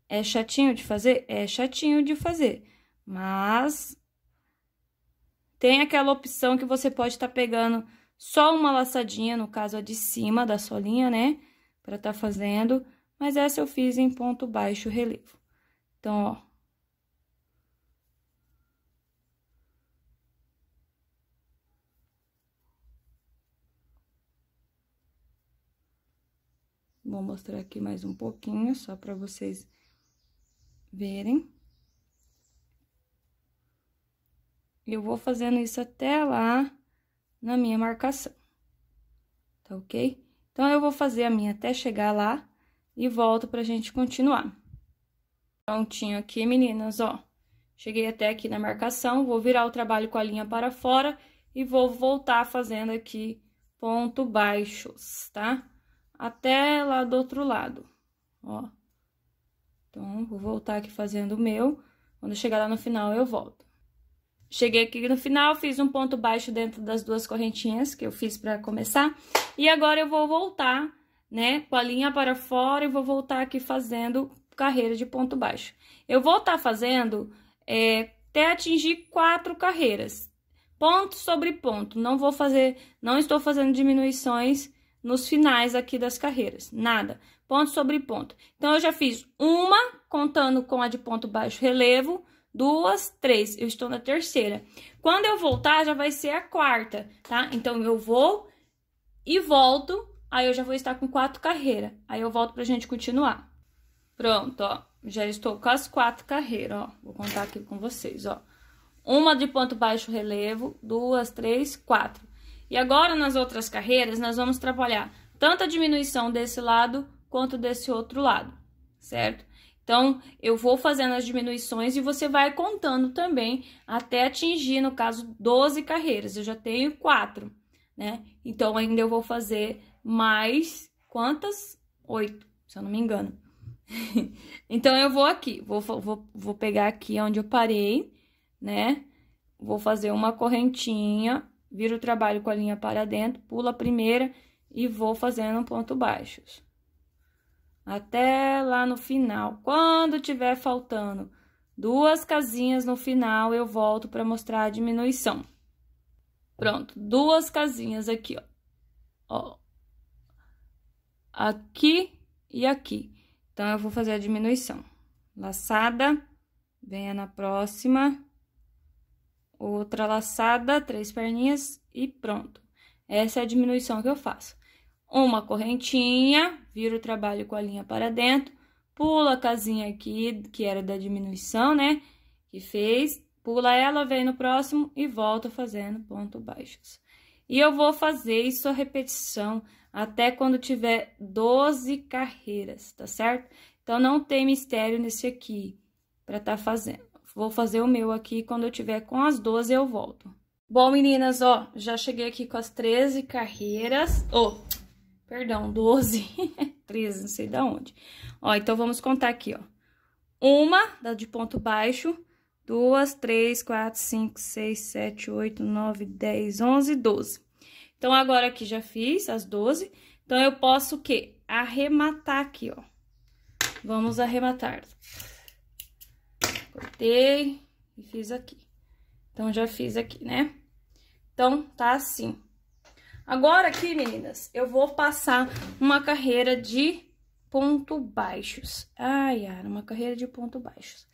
É chatinho de fazer? É chatinho de fazer, mas tem aquela opção que você pode estar tá pegando só uma laçadinha, no caso a de cima da solinha, né? Pra estar tá fazendo, mas essa eu fiz em ponto baixo relevo. Então, ó, Vou mostrar aqui mais um pouquinho, só pra vocês verem. Eu vou fazendo isso até lá na minha marcação, tá ok? Então, eu vou fazer a minha até chegar lá e volto pra gente continuar. Prontinho aqui, meninas, ó. Cheguei até aqui na marcação, vou virar o trabalho com a linha para fora e vou voltar fazendo aqui ponto baixos, tá? até lá do outro lado, ó. Então, vou voltar aqui fazendo o meu. Quando chegar lá no final, eu volto. Cheguei aqui no final, fiz um ponto baixo dentro das duas correntinhas que eu fiz para começar. E agora eu vou voltar, né, com a linha para fora e vou voltar aqui fazendo carreira de ponto baixo. Eu vou estar tá fazendo é, até atingir quatro carreiras, ponto sobre ponto. Não vou fazer, não estou fazendo diminuições nos finais aqui das carreiras. Nada. Ponto sobre ponto. Então, eu já fiz uma contando com a de ponto baixo relevo, duas, três. Eu estou na terceira. Quando eu voltar, já vai ser a quarta, tá? Então, eu vou e volto. Aí, eu já vou estar com quatro carreiras. Aí, eu volto pra gente continuar. Pronto, ó. Já estou com as quatro carreiras, ó. Vou contar aqui com vocês, ó. Uma de ponto baixo relevo, duas, três, quatro. E agora, nas outras carreiras, nós vamos trabalhar tanto a diminuição desse lado quanto desse outro lado, certo? Então, eu vou fazendo as diminuições e você vai contando também até atingir, no caso, 12 carreiras. Eu já tenho 4, né? Então, ainda eu vou fazer mais quantas? 8, se eu não me engano. então, eu vou aqui, vou, vou, vou pegar aqui onde eu parei, né? Vou fazer uma correntinha viro o trabalho com a linha para dentro, pulo a primeira e vou fazendo pontos baixos. Até lá no final. Quando tiver faltando duas casinhas no final, eu volto para mostrar a diminuição. Pronto, duas casinhas aqui, ó. ó. Aqui e aqui. Então, eu vou fazer a diminuição. Laçada, venha na próxima outra laçada, três perninhas e pronto. Essa é a diminuição que eu faço. Uma correntinha, viro o trabalho com a linha para dentro, pula a casinha aqui, que era da diminuição, né? Que fez, pula ela, vem no próximo e volta fazendo ponto baixos. E eu vou fazer isso a repetição até quando tiver 12 carreiras, tá certo? Então, não tem mistério nesse aqui para tá fazendo. Vou fazer o meu aqui, quando eu tiver com as 12 eu volto. Bom, meninas, ó, já cheguei aqui com as 13 carreiras. Oh, perdão, 12. 13, não sei de onde. Ó, então vamos contar aqui, ó. Uma da de ponto baixo, duas, três, quatro, cinco, seis, sete, oito, nove, dez, onze, doze. Então, agora aqui já fiz as doze. Então, eu posso o quê? Arrematar aqui, ó. Vamos arrematar cortei e fiz aqui. Então, já fiz aqui, né? Então, tá assim. Agora aqui, meninas, eu vou passar uma carreira de ponto baixos. Ai, Yara, uma carreira de ponto baixos.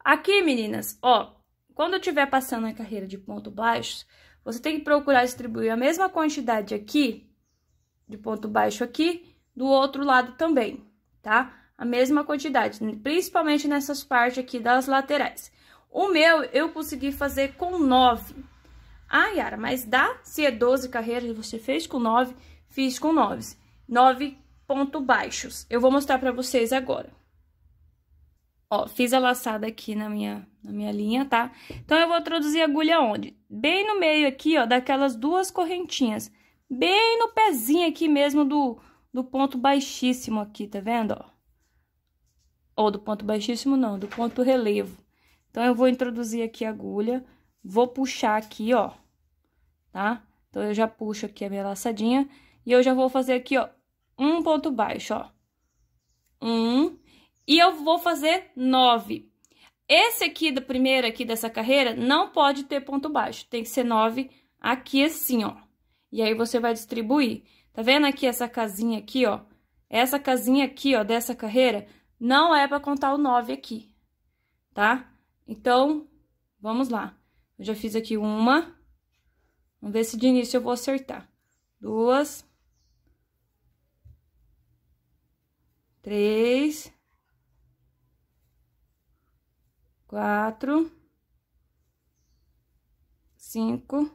Aqui, meninas, ó, quando eu tiver passando a carreira de ponto baixos, você tem que procurar distribuir a mesma quantidade aqui, de ponto baixo aqui, do outro lado também, tá? a mesma quantidade, principalmente nessas partes aqui das laterais. O meu eu consegui fazer com nove. Ah, Yara, mas dá? Se é 12 carreiras, você fez com nove, fiz com nove, nove pontos baixos. Eu vou mostrar pra vocês agora. Ó, fiz a laçada aqui na minha, na minha linha, tá? Então, eu vou introduzir a agulha onde? Bem no meio aqui, ó, daquelas duas correntinhas. Bem no pezinho aqui mesmo do, do ponto baixíssimo aqui, tá vendo, ó? ou do ponto baixíssimo não, do ponto relevo. Então, eu vou introduzir aqui a agulha, vou puxar aqui, ó, tá? Então, eu já puxo aqui a minha laçadinha e eu já vou fazer aqui, ó, um ponto baixo, ó. Um, e eu vou fazer nove. Esse aqui da primeira aqui dessa carreira não pode ter ponto baixo, tem que ser nove aqui assim, ó. E aí, você vai distribuir. Tá vendo aqui essa casinha aqui, ó? Essa casinha aqui, ó, dessa carreira, não é para contar o 9 aqui, tá? Então, vamos lá. Eu já fiz aqui uma. Vamos ver se de início eu vou acertar. Duas. Três. Quatro. Cinco.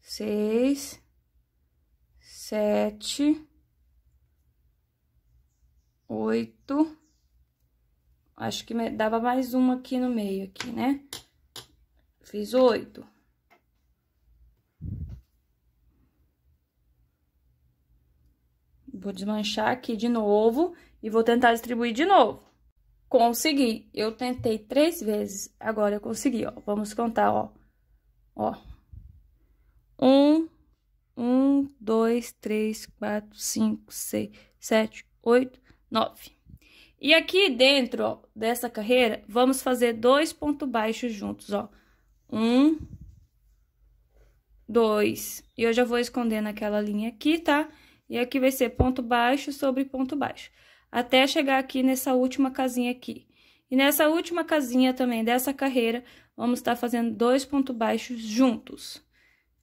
Seis. Sete oito. Acho que dava mais uma aqui no meio, aqui, né? Fiz oito. Vou desmanchar aqui de novo e vou tentar distribuir de novo. Consegui. Eu tentei três vezes, agora eu consegui, ó. Vamos contar, ó. Ó. Um, um, dois, três, quatro, cinco, seis, sete, oito, 9. E aqui dentro, ó, dessa carreira, vamos fazer dois pontos baixos juntos, ó. Um, dois. E eu já vou esconder naquela linha aqui, tá? E aqui vai ser ponto baixo sobre ponto baixo. Até chegar aqui nessa última casinha aqui. E nessa última casinha também dessa carreira, vamos estar tá fazendo dois pontos baixos juntos.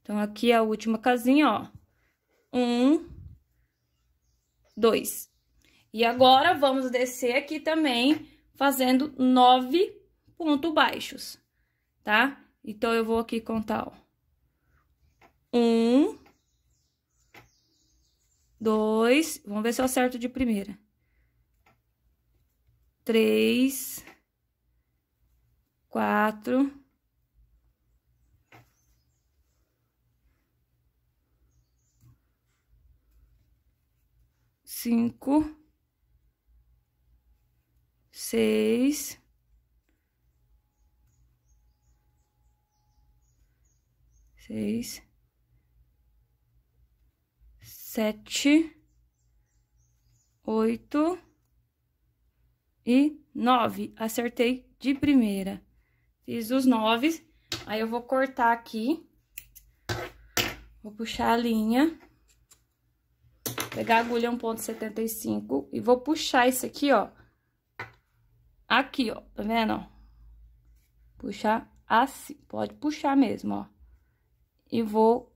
Então, aqui é a última casinha, ó. Um, dois. E agora, vamos descer aqui também, fazendo nove pontos baixos, tá? Então, eu vou aqui contar, ó. Um, dois, vamos ver se eu acerto de primeira. Três, quatro, cinco seis, seis, sete, oito e nove. Acertei de primeira. Fiz os nove. Aí, eu vou cortar aqui. Vou puxar a linha. Pegar a agulha 1.75 e vou puxar isso aqui, ó aqui, ó, tá vendo? Puxar assim, pode puxar mesmo, ó. E vou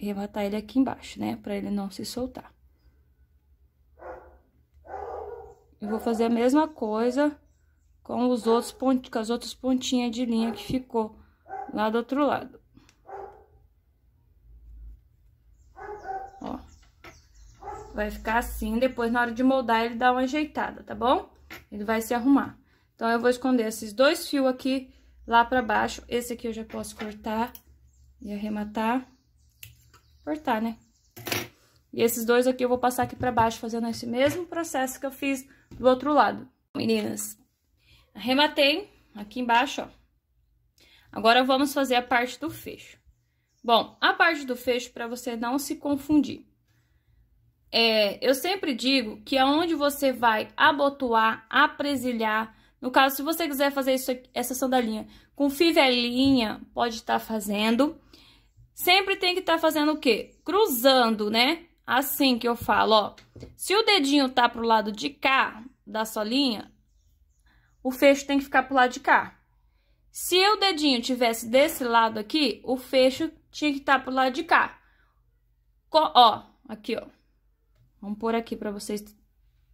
arrebatar ele aqui embaixo, né? Pra ele não se soltar. Eu vou fazer a mesma coisa com, os outros pont... com as outras pontinhas de linha que ficou lá do outro lado. Ó. Vai ficar assim, depois na hora de moldar ele dá uma ajeitada, tá bom? ele vai se arrumar. Então, eu vou esconder esses dois fios aqui lá pra baixo. Esse aqui eu já posso cortar e arrematar. Cortar, né? E esses dois aqui eu vou passar aqui pra baixo, fazendo esse mesmo processo que eu fiz do outro lado. Meninas, arrematei aqui embaixo, ó. Agora, vamos fazer a parte do fecho. Bom, a parte do fecho, para você não se confundir. É, eu sempre digo que aonde você vai abotoar, apresilhar, no caso, se você quiser fazer isso, essa sandalinha com fivelinha, pode estar tá fazendo. Sempre tem que estar tá fazendo o quê? Cruzando, né? Assim que eu falo, ó. Se o dedinho tá pro lado de cá da solinha, o fecho tem que ficar pro lado de cá. Se o dedinho tivesse desse lado aqui, o fecho tinha que estar tá pro lado de cá. Ó, aqui, ó. Vamos pôr aqui para vocês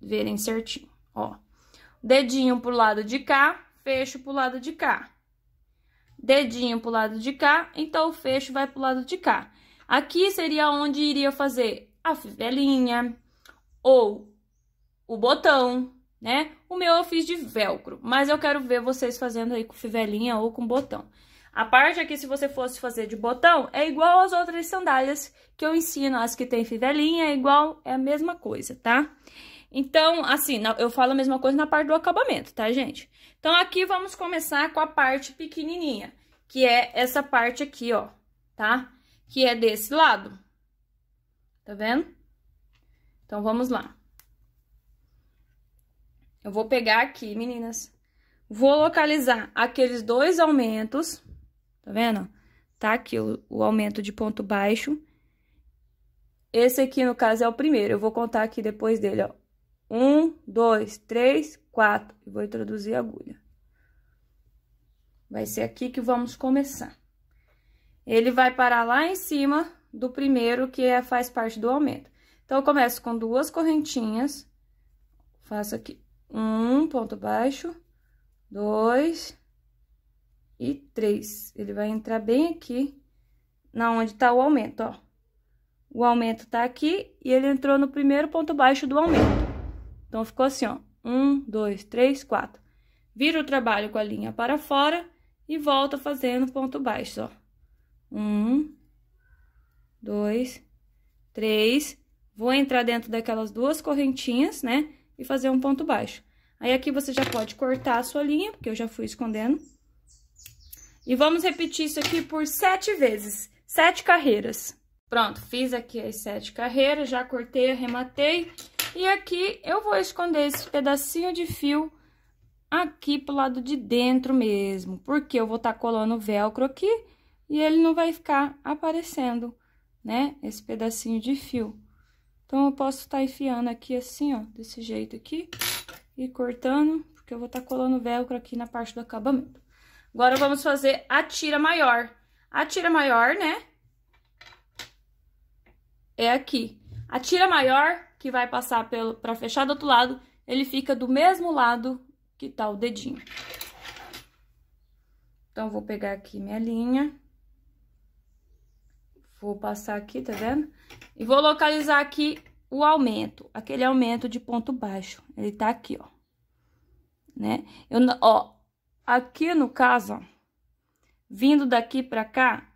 verem certinho, ó. Dedinho pro lado de cá, fecho pro lado de cá. Dedinho pro lado de cá, então o fecho vai pro lado de cá. Aqui seria onde iria fazer a fivelinha ou o botão, né? O meu eu fiz de velcro, mas eu quero ver vocês fazendo aí com fivelinha ou com botão. A parte aqui, se você fosse fazer de botão, é igual às outras sandálias que eu ensino, as que tem fivelinha, é igual, é a mesma coisa, tá? Então, assim, eu falo a mesma coisa na parte do acabamento, tá, gente? Então, aqui vamos começar com a parte pequenininha, que é essa parte aqui, ó, tá? Que é desse lado, tá vendo? Então, vamos lá. Eu vou pegar aqui, meninas, vou localizar aqueles dois aumentos Tá vendo? Tá aqui o, o aumento de ponto baixo. Esse aqui, no caso, é o primeiro. Eu vou contar aqui depois dele, ó. Um, dois, três, quatro. E vou introduzir a agulha. Vai ser aqui que vamos começar. Ele vai parar lá em cima do primeiro, que é, faz parte do aumento. Então, eu começo com duas correntinhas. Faço aqui um ponto baixo, dois, e três. Ele vai entrar bem aqui, na onde tá o aumento, ó. O aumento tá aqui e ele entrou no primeiro ponto baixo do aumento. Então, ficou assim, ó. Um, dois, três, quatro. Vira o trabalho com a linha para fora e volta fazendo ponto baixo, ó. Um, dois, três. Vou entrar dentro daquelas duas correntinhas, né? E fazer um ponto baixo. Aí, aqui você já pode cortar a sua linha, porque eu já fui escondendo. E vamos repetir isso aqui por sete vezes, sete carreiras. Pronto, fiz aqui as sete carreiras, já cortei, arrematei. E aqui eu vou esconder esse pedacinho de fio aqui pro lado de dentro mesmo, porque eu vou estar tá colando o velcro aqui e ele não vai ficar aparecendo, né, esse pedacinho de fio. Então, eu posso estar tá enfiando aqui assim, ó, desse jeito aqui, e cortando, porque eu vou estar tá colando velcro aqui na parte do acabamento. Agora vamos fazer a tira maior. A tira maior, né? É aqui. A tira maior, que vai passar pelo, pra fechar do outro lado, ele fica do mesmo lado que tá o dedinho. Então, vou pegar aqui minha linha. Vou passar aqui, tá vendo? E vou localizar aqui o aumento, aquele aumento de ponto baixo. Ele tá aqui, ó. Né? Eu, ó, Aqui no caso, ó, vindo daqui pra cá,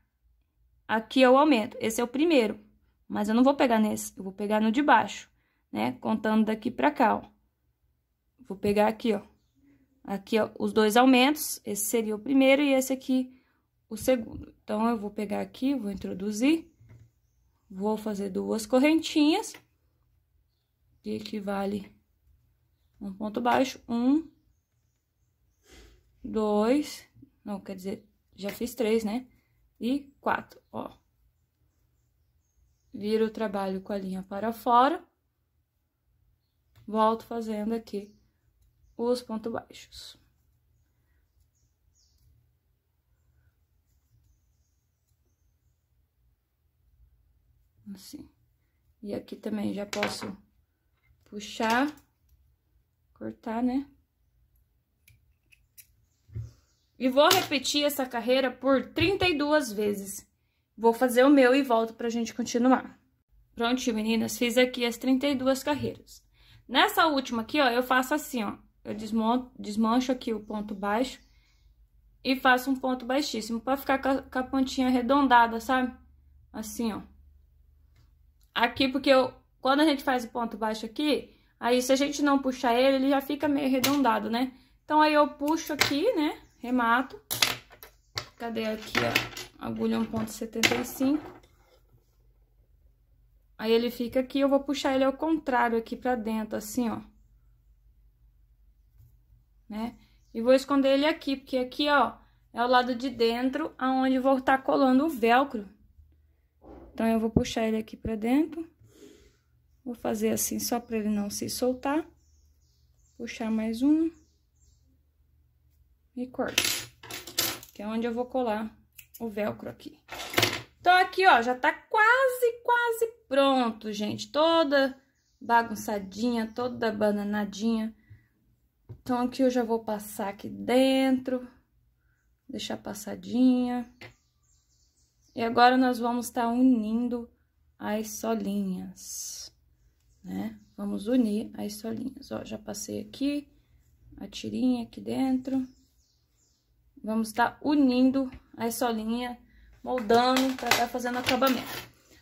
aqui eu aumento. Esse é o primeiro, mas eu não vou pegar nesse, eu vou pegar no de baixo, né? Contando daqui pra cá, ó. Vou pegar aqui, ó. Aqui, ó, os dois aumentos, esse seria o primeiro e esse aqui o segundo. Então, eu vou pegar aqui, vou introduzir, vou fazer duas correntinhas, que equivale um ponto baixo, um, dois, não, quer dizer, já fiz três, né? E quatro, ó. Viro o trabalho com a linha para fora. Volto fazendo aqui os pontos baixos. Assim. E aqui também já posso puxar, cortar, né? E vou repetir essa carreira por 32 vezes. Vou fazer o meu e volto pra gente continuar. Prontinho, meninas, fiz aqui as 32 carreiras. Nessa última aqui, ó, eu faço assim, ó. Eu desmonto, desmancho aqui o ponto baixo e faço um ponto baixíssimo pra ficar com a pontinha arredondada, sabe? Assim, ó. Aqui, porque eu, quando a gente faz o ponto baixo aqui, aí se a gente não puxar ele, ele já fica meio arredondado, né? Então, aí eu puxo aqui, né? remato. Cadê aqui a agulha 1.75? Aí ele fica aqui, eu vou puxar ele ao contrário aqui pra dentro, assim, ó. Né? E vou esconder ele aqui, porque aqui, ó, é o lado de dentro aonde vou estar tá colando o velcro. Então, eu vou puxar ele aqui pra dentro. Vou fazer assim só pra ele não se soltar. Puxar mais um e corto. Que é onde eu vou colar o velcro aqui. Então, aqui, ó, já tá quase, quase pronto, gente. Toda bagunçadinha, toda bananadinha. Então, aqui eu já vou passar aqui dentro. Deixar passadinha. E agora, nós vamos estar tá unindo as solinhas, né? Vamos unir as solinhas. Ó, já passei aqui a tirinha aqui dentro. Vamos estar tá unindo as solinhas, moldando para estar tá fazendo acabamento.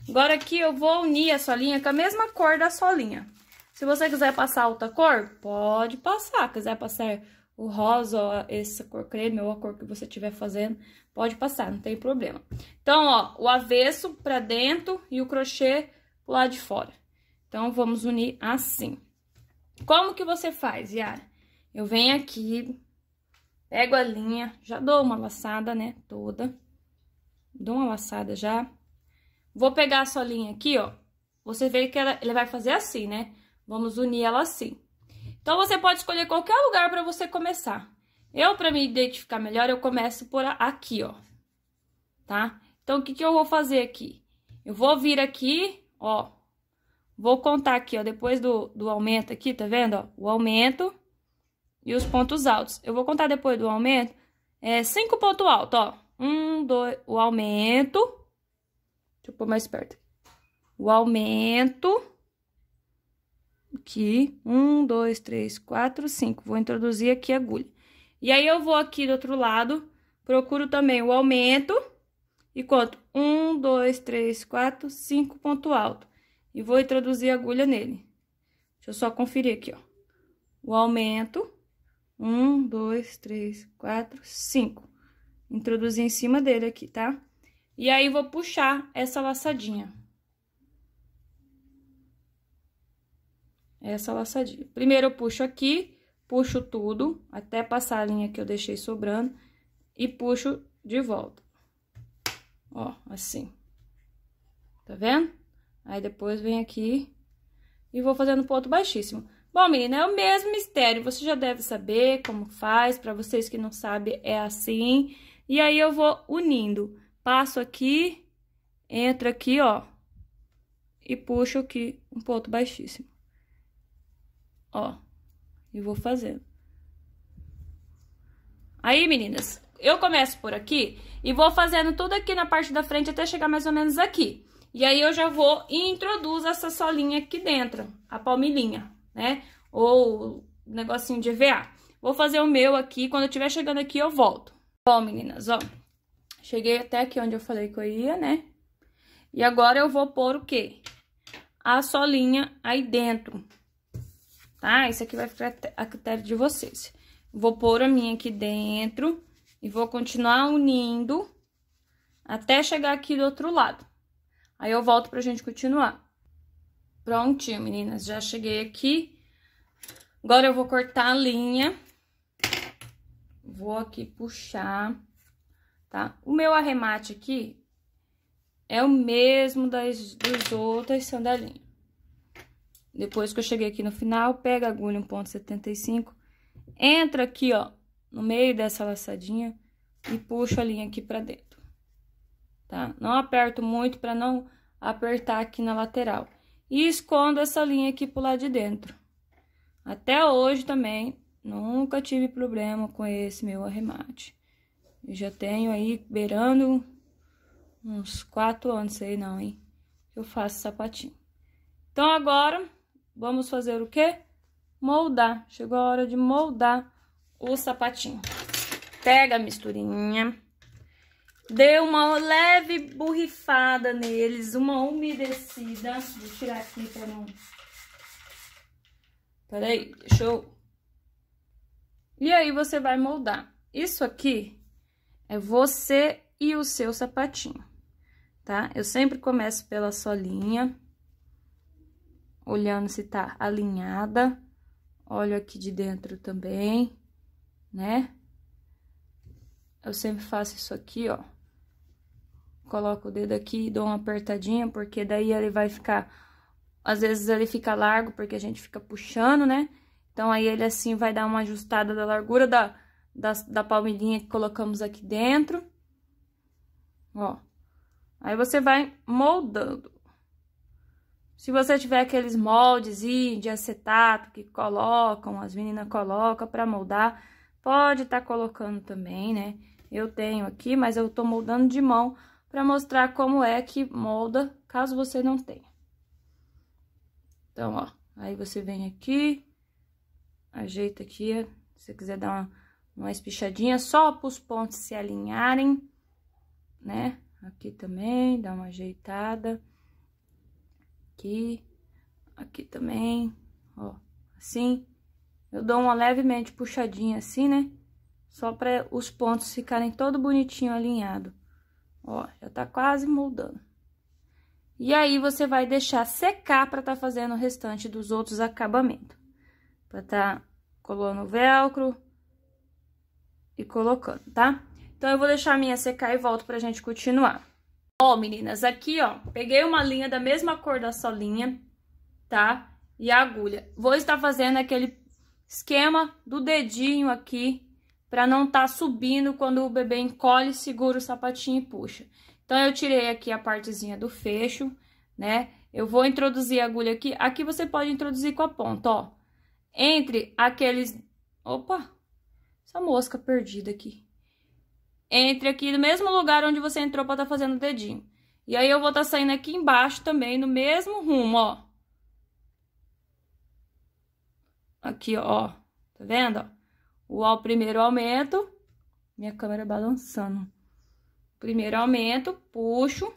Agora aqui eu vou unir a solinha com a mesma cor da solinha. Se você quiser passar outra cor, pode passar. Quiser passar o rosa, essa cor creme ou a cor que você estiver fazendo, pode passar, não tem problema. Então, ó, o avesso para dentro e o crochê lá de fora. Então, vamos unir assim. Como que você faz, Yara? Eu venho aqui, Pego a linha, já dou uma laçada, né, toda. Dou uma laçada já. Vou pegar a sua linha aqui, ó. Você vê que ela, ele vai fazer assim, né? Vamos unir ela assim. Então, você pode escolher qualquer lugar para você começar. Eu, para me identificar melhor, eu começo por aqui, ó. Tá? Então, o que, que eu vou fazer aqui? Eu vou vir aqui, ó. Vou contar aqui, ó, depois do, do aumento aqui, tá vendo? Ó, o aumento e os pontos altos. Eu vou contar depois do aumento. É cinco pontos altos, ó. Um, dois, o aumento. Deixa eu pôr mais perto. O aumento. Aqui. Um, dois, três, quatro, cinco. Vou introduzir aqui a agulha. E aí, eu vou aqui do outro lado, procuro também o aumento. E conto um, dois, três, quatro, cinco ponto alto. E vou introduzir a agulha nele. Deixa eu só conferir aqui, ó. O aumento um, dois, três, quatro, cinco. Introduzir em cima dele aqui, tá? E aí, vou puxar essa laçadinha. Essa laçadinha. Primeiro, eu puxo aqui, puxo tudo, até passar a linha que eu deixei sobrando, e puxo de volta. Ó, assim. Tá vendo? Aí, depois, vem aqui e vou fazendo ponto baixíssimo. Bom, menina, é o mesmo mistério, você já deve saber como faz, para vocês que não sabem, é assim. E aí, eu vou unindo. Passo aqui, entra aqui, ó, e puxo aqui um ponto baixíssimo. Ó, e vou fazendo. Aí, meninas, eu começo por aqui e vou fazendo tudo aqui na parte da frente até chegar mais ou menos aqui. E aí, eu já vou e introduzo essa solinha aqui dentro, a palmilhinha né? Ou negocinho de EVA. Vou fazer o meu aqui, quando eu estiver chegando aqui eu volto. Ó, meninas, ó. Cheguei até aqui onde eu falei que eu ia, né? E agora eu vou pôr o quê? A solinha aí dentro, tá? Isso aqui vai ficar a critério de vocês. Vou pôr a minha aqui dentro e vou continuar unindo até chegar aqui do outro lado. Aí eu volto pra gente continuar. Prontinho, meninas, já cheguei aqui. Agora eu vou cortar a linha. Vou aqui puxar, tá? O meu arremate aqui é o mesmo das, dos outras sandalinhas. Depois que eu cheguei aqui no final, pega a agulha 1.75, entra aqui, ó, no meio dessa laçadinha e puxa a linha aqui pra dentro, tá? Não aperto muito pra não apertar aqui na lateral e escondo essa linha aqui pro lado de dentro. Até hoje também, nunca tive problema com esse meu arremate. Eu já tenho aí, beirando uns quatro anos, sei não, hein? Eu faço sapatinho. Então, agora, vamos fazer o quê? Moldar. Chegou a hora de moldar o sapatinho. Pega a misturinha Deu uma leve borrifada neles, uma umedecida. Vou tirar aqui pra não... Peraí, deixa eu... E aí você vai moldar. Isso aqui é você e o seu sapatinho, tá? Eu sempre começo pela solinha, olhando se tá alinhada. Olho aqui de dentro também, né? Eu sempre faço isso aqui, ó. Coloco o dedo aqui, dou uma apertadinha, porque daí ele vai ficar... Às vezes ele fica largo, porque a gente fica puxando, né? Então, aí ele assim vai dar uma ajustada da largura da, da, da palmilhinha que colocamos aqui dentro. Ó. Aí você vai moldando. Se você tiver aqueles moldes de acetato que colocam, as meninas colocam para moldar, pode estar tá colocando também, né? Eu tenho aqui, mas eu tô moldando de mão para mostrar como é que molda, caso você não tenha. Então, ó, aí você vem aqui, ajeita aqui, se você quiser dar uma, uma espichadinha, só para os pontos se alinharem, né? Aqui também, dá uma ajeitada. Aqui, aqui também, ó, assim. Eu dou uma levemente puxadinha assim, né? Só para os pontos ficarem todo bonitinho alinhado. Ó, já tá quase moldando. E aí, você vai deixar secar pra tá fazendo o restante dos outros acabamentos. Pra tá colando o velcro e colocando, tá? Então, eu vou deixar a minha secar e volto pra gente continuar. Ó, meninas, aqui, ó, peguei uma linha da mesma cor da solinha, tá? E a agulha. Vou estar fazendo aquele esquema do dedinho aqui para não estar tá subindo quando o bebê encolhe, segura o sapatinho e puxa. Então, eu tirei aqui a partezinha do fecho, né? Eu vou introduzir a agulha aqui. Aqui você pode introduzir com a ponta, ó. Entre aqueles... Opa! Essa mosca perdida aqui. Entre aqui no mesmo lugar onde você entrou para tá fazendo o dedinho. E aí, eu vou estar tá saindo aqui embaixo também, no mesmo rumo, ó. Aqui, ó. Tá vendo, ó? O primeiro aumento, minha câmera balançando. Primeiro aumento, puxo,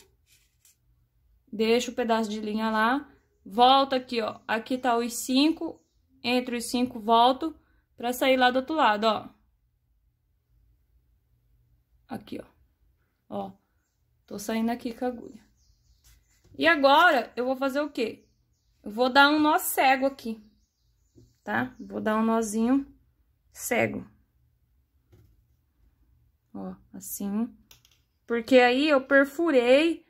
deixo o um pedaço de linha lá, volto aqui, ó. Aqui tá os cinco, entre os cinco volto pra sair lá do outro lado, ó. Aqui, ó. Ó, tô saindo aqui com a agulha. E agora, eu vou fazer o quê? Eu vou dar um nó cego aqui, tá? Vou dar um nozinho cego. Ó, assim. Porque aí eu perfurei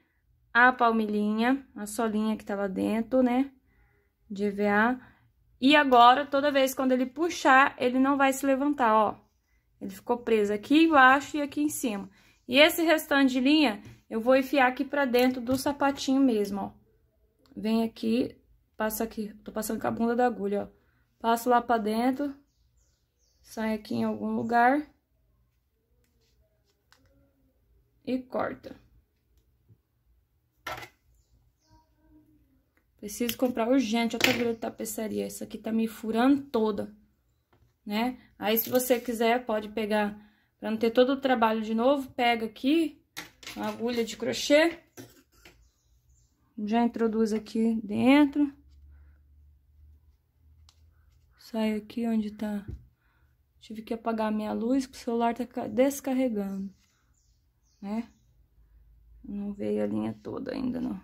a palmilhinha, a solinha que tava dentro, né? De EVA. E agora, toda vez quando ele puxar, ele não vai se levantar, ó. Ele ficou preso aqui embaixo e aqui em cima. E esse restante de linha, eu vou enfiar aqui pra dentro do sapatinho mesmo, ó. Vem aqui, passa aqui, tô passando com a bunda da agulha, ó. Passo lá pra dentro, sai aqui em algum lugar e corta. Preciso comprar urgente outra agulha de tapeçaria. Isso aqui tá me furando toda, né? Aí, se você quiser, pode pegar, pra não ter todo o trabalho de novo, pega aqui uma agulha de crochê. Já introduz aqui dentro. Sai aqui onde tá Tive que apagar a minha luz, que o celular tá descarregando, né? Não veio a linha toda ainda, não.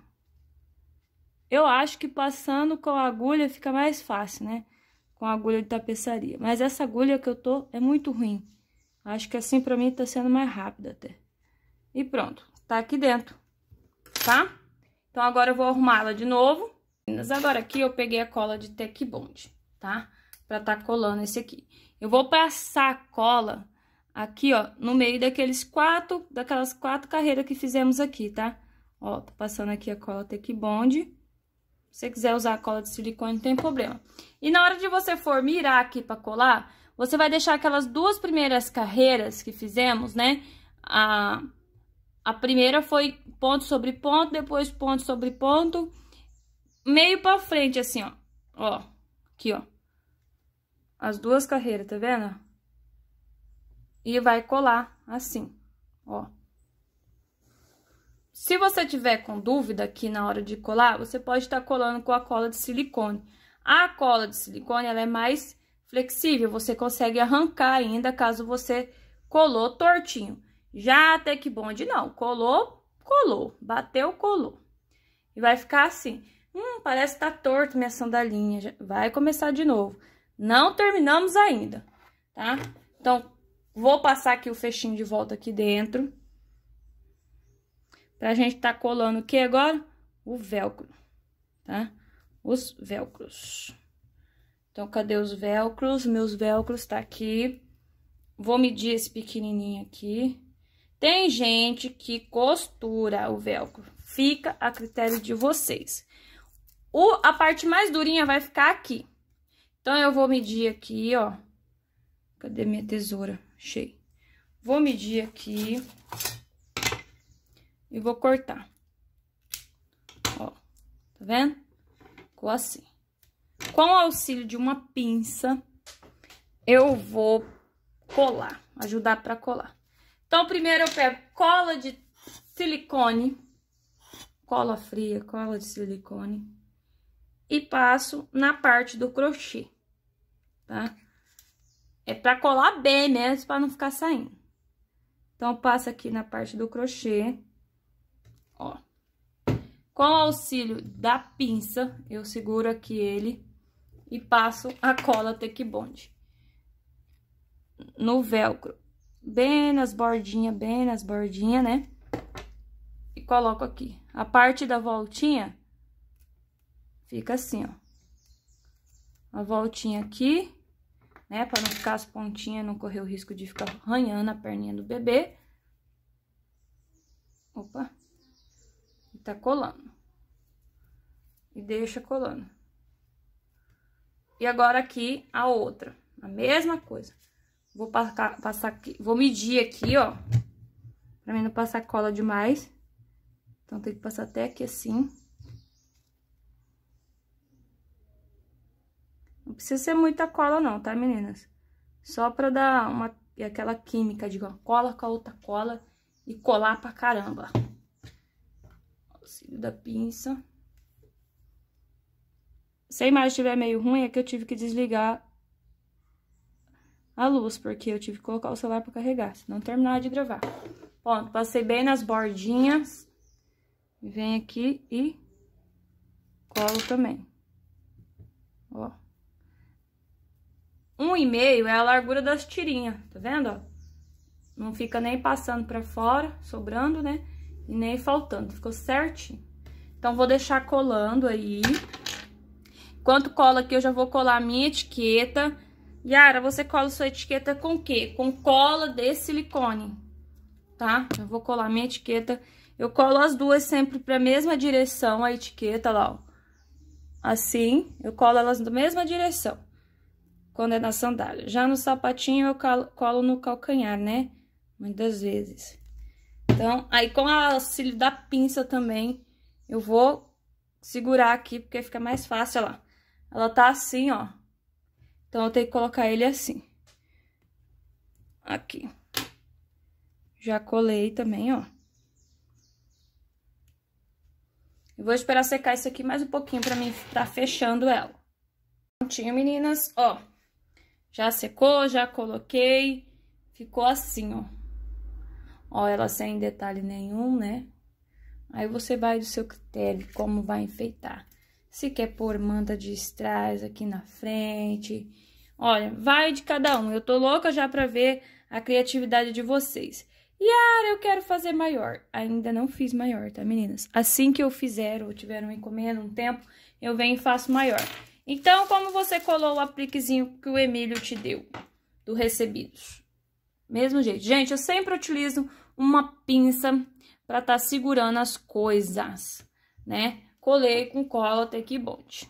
Eu acho que passando com a agulha fica mais fácil, né? Com a agulha de tapeçaria. Mas essa agulha que eu tô é muito ruim. Acho que assim pra mim tá sendo mais rápida até. E pronto, tá aqui dentro, tá? Então agora eu vou arrumá-la de novo. Agora aqui eu peguei a cola de Tec Bond, tá? para estar tá colando esse aqui. Eu vou passar a cola aqui, ó, no meio daqueles quatro, daquelas quatro carreiras que fizemos aqui, tá? Ó, tô passando aqui a cola Tec Bond. Se você quiser usar a cola de silicone, não tem problema. E na hora de você for mirar aqui para colar, você vai deixar aquelas duas primeiras carreiras que fizemos, né? A, a primeira foi ponto sobre ponto, depois ponto sobre ponto, meio para frente, assim, ó. Ó, aqui, ó as duas carreiras, tá vendo? E vai colar assim, ó. Se você tiver com dúvida aqui na hora de colar, você pode estar tá colando com a cola de silicone. A cola de silicone, ela é mais flexível, você consegue arrancar ainda caso você colou tortinho. Já até que bonde não, colou, colou, bateu, colou. E vai ficar assim, hum, parece que tá torto minha sandalinha, vai começar de novo. Não terminamos ainda, tá? Então, vou passar aqui o fechinho de volta aqui dentro. Pra gente tá colando o que agora? O velcro, tá? Os velcros. Então, cadê os velcros? Meus velcros tá aqui. Vou medir esse pequenininho aqui. Tem gente que costura o velcro. Fica a critério de vocês. O, a parte mais durinha vai ficar aqui. Então, eu vou medir aqui, ó. Cadê minha tesoura? Achei. Vou medir aqui e vou cortar. Ó, tá vendo? Ficou assim. Com o auxílio de uma pinça, eu vou colar, ajudar para colar. Então, primeiro eu pego cola de silicone, cola fria, cola de silicone, e passo na parte do crochê tá? É pra colar bem mesmo, pra não ficar saindo. Então, passo aqui na parte do crochê, ó. Com o auxílio da pinça, eu seguro aqui ele e passo a cola take Bond no velcro. Bem nas bordinhas, bem nas bordinhas, né? E coloco aqui. A parte da voltinha fica assim, ó. A voltinha aqui né? Pra não ficar as pontinhas, não correr o risco de ficar arranhando a perninha do bebê. Opa! E tá colando. E deixa colando. E agora aqui a outra, a mesma coisa. Vou passar, passar aqui, vou medir aqui, ó. Pra mim não passar cola demais. Então, tem que passar até aqui assim. precisa ser muita cola não, tá, meninas? Só pra dar uma, aquela química de uma cola com a outra cola e colar pra caramba. Auxílio da pinça. Se a imagem estiver meio ruim, é que eu tive que desligar a luz, porque eu tive que colocar o celular pra carregar, senão terminava de gravar. Pronto, passei bem nas bordinhas. Vem aqui e colo também. Ó. 1,5 é a largura das tirinhas, tá vendo, ó? Não fica nem passando pra fora, sobrando, né? E nem faltando, ficou certinho. Então, vou deixar colando aí. Enquanto cola aqui, eu já vou colar a minha etiqueta. Yara, você cola sua etiqueta com o quê? Com cola de silicone, tá? Eu vou colar minha etiqueta. Eu colo as duas sempre pra mesma direção, a etiqueta lá, ó. Assim, eu colo elas na mesma direção quando é na sandália. Já no sapatinho eu colo, colo no calcanhar, né? Muitas vezes. Então, aí com o auxílio da pinça também, eu vou segurar aqui, porque fica mais fácil, olha lá. Ela tá assim, ó. Então, eu tenho que colocar ele assim. Aqui. Já colei também, ó. Eu vou esperar secar isso aqui mais um pouquinho pra mim, tá fechando ela. Prontinho, meninas, ó. Já secou, já coloquei. Ficou assim, ó. Ó, ela sem detalhe nenhum, né? Aí você vai do seu critério, como vai enfeitar. Se quer pôr manta de strass aqui na frente. Olha, vai de cada um. Eu tô louca já pra ver a criatividade de vocês. Yara, ah, eu quero fazer maior. Ainda não fiz maior, tá, meninas? Assim que eu fizer ou tiver um encomenda, um tempo, eu venho e faço maior. Então, como você colou o apliquezinho que o Emílio te deu, do Recebidos? Mesmo jeito. Gente, eu sempre utilizo uma pinça para estar tá segurando as coisas, né? Colei com cola tec bond.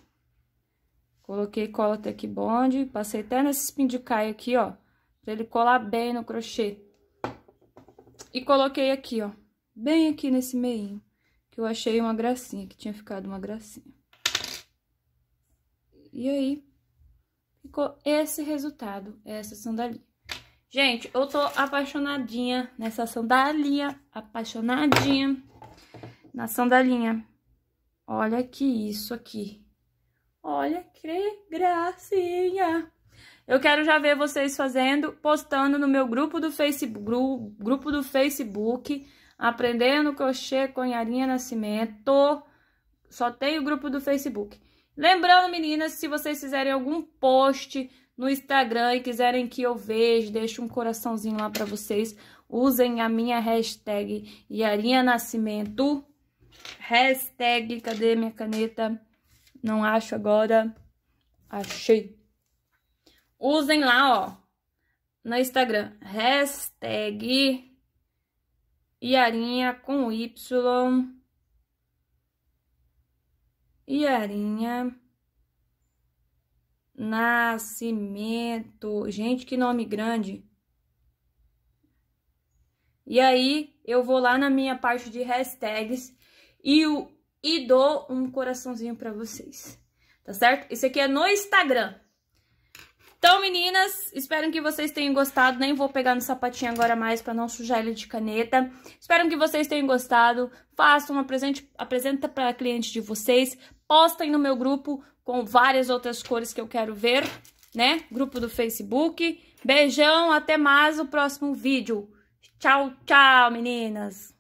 Coloquei cola tec bond, passei até nesse espindicaio de aqui, ó, para ele colar bem no crochê. E coloquei aqui, ó, bem aqui nesse meio que eu achei uma gracinha, que tinha ficado uma gracinha. E aí, ficou esse resultado, essa sandália. Gente, eu tô apaixonadinha nessa sandália, apaixonadinha na sandalinha. Olha que isso aqui. Olha que gracinha. Eu quero já ver vocês fazendo, postando no meu grupo do Facebook, grupo do Facebook, aprendendo crochê com Yarinha Nascimento. Só tem o grupo do Facebook. Lembrando, meninas, se vocês fizerem algum post no Instagram e quiserem que eu veja, deixe um coraçãozinho lá para vocês. Usem a minha hashtag Iarinha Nascimento. Hashtag, cadê minha caneta? Não acho agora. Achei. Usem lá, ó, no Instagram. Hashtag Iarinha com Y Iarinha. Nascimento. Gente, que nome grande. E aí, eu vou lá na minha parte de hashtags e, o, e dou um coraçãozinho para vocês. Tá certo? Isso aqui é no Instagram. Então, meninas, espero que vocês tenham gostado. Nem vou pegar no sapatinho agora mais para não sujar ele de caneta. Espero que vocês tenham gostado. Façam, apresente, apresenta para cliente de vocês postem no meu grupo com várias outras cores que eu quero ver, né? Grupo do Facebook. Beijão, até mais o próximo vídeo. Tchau, tchau, meninas!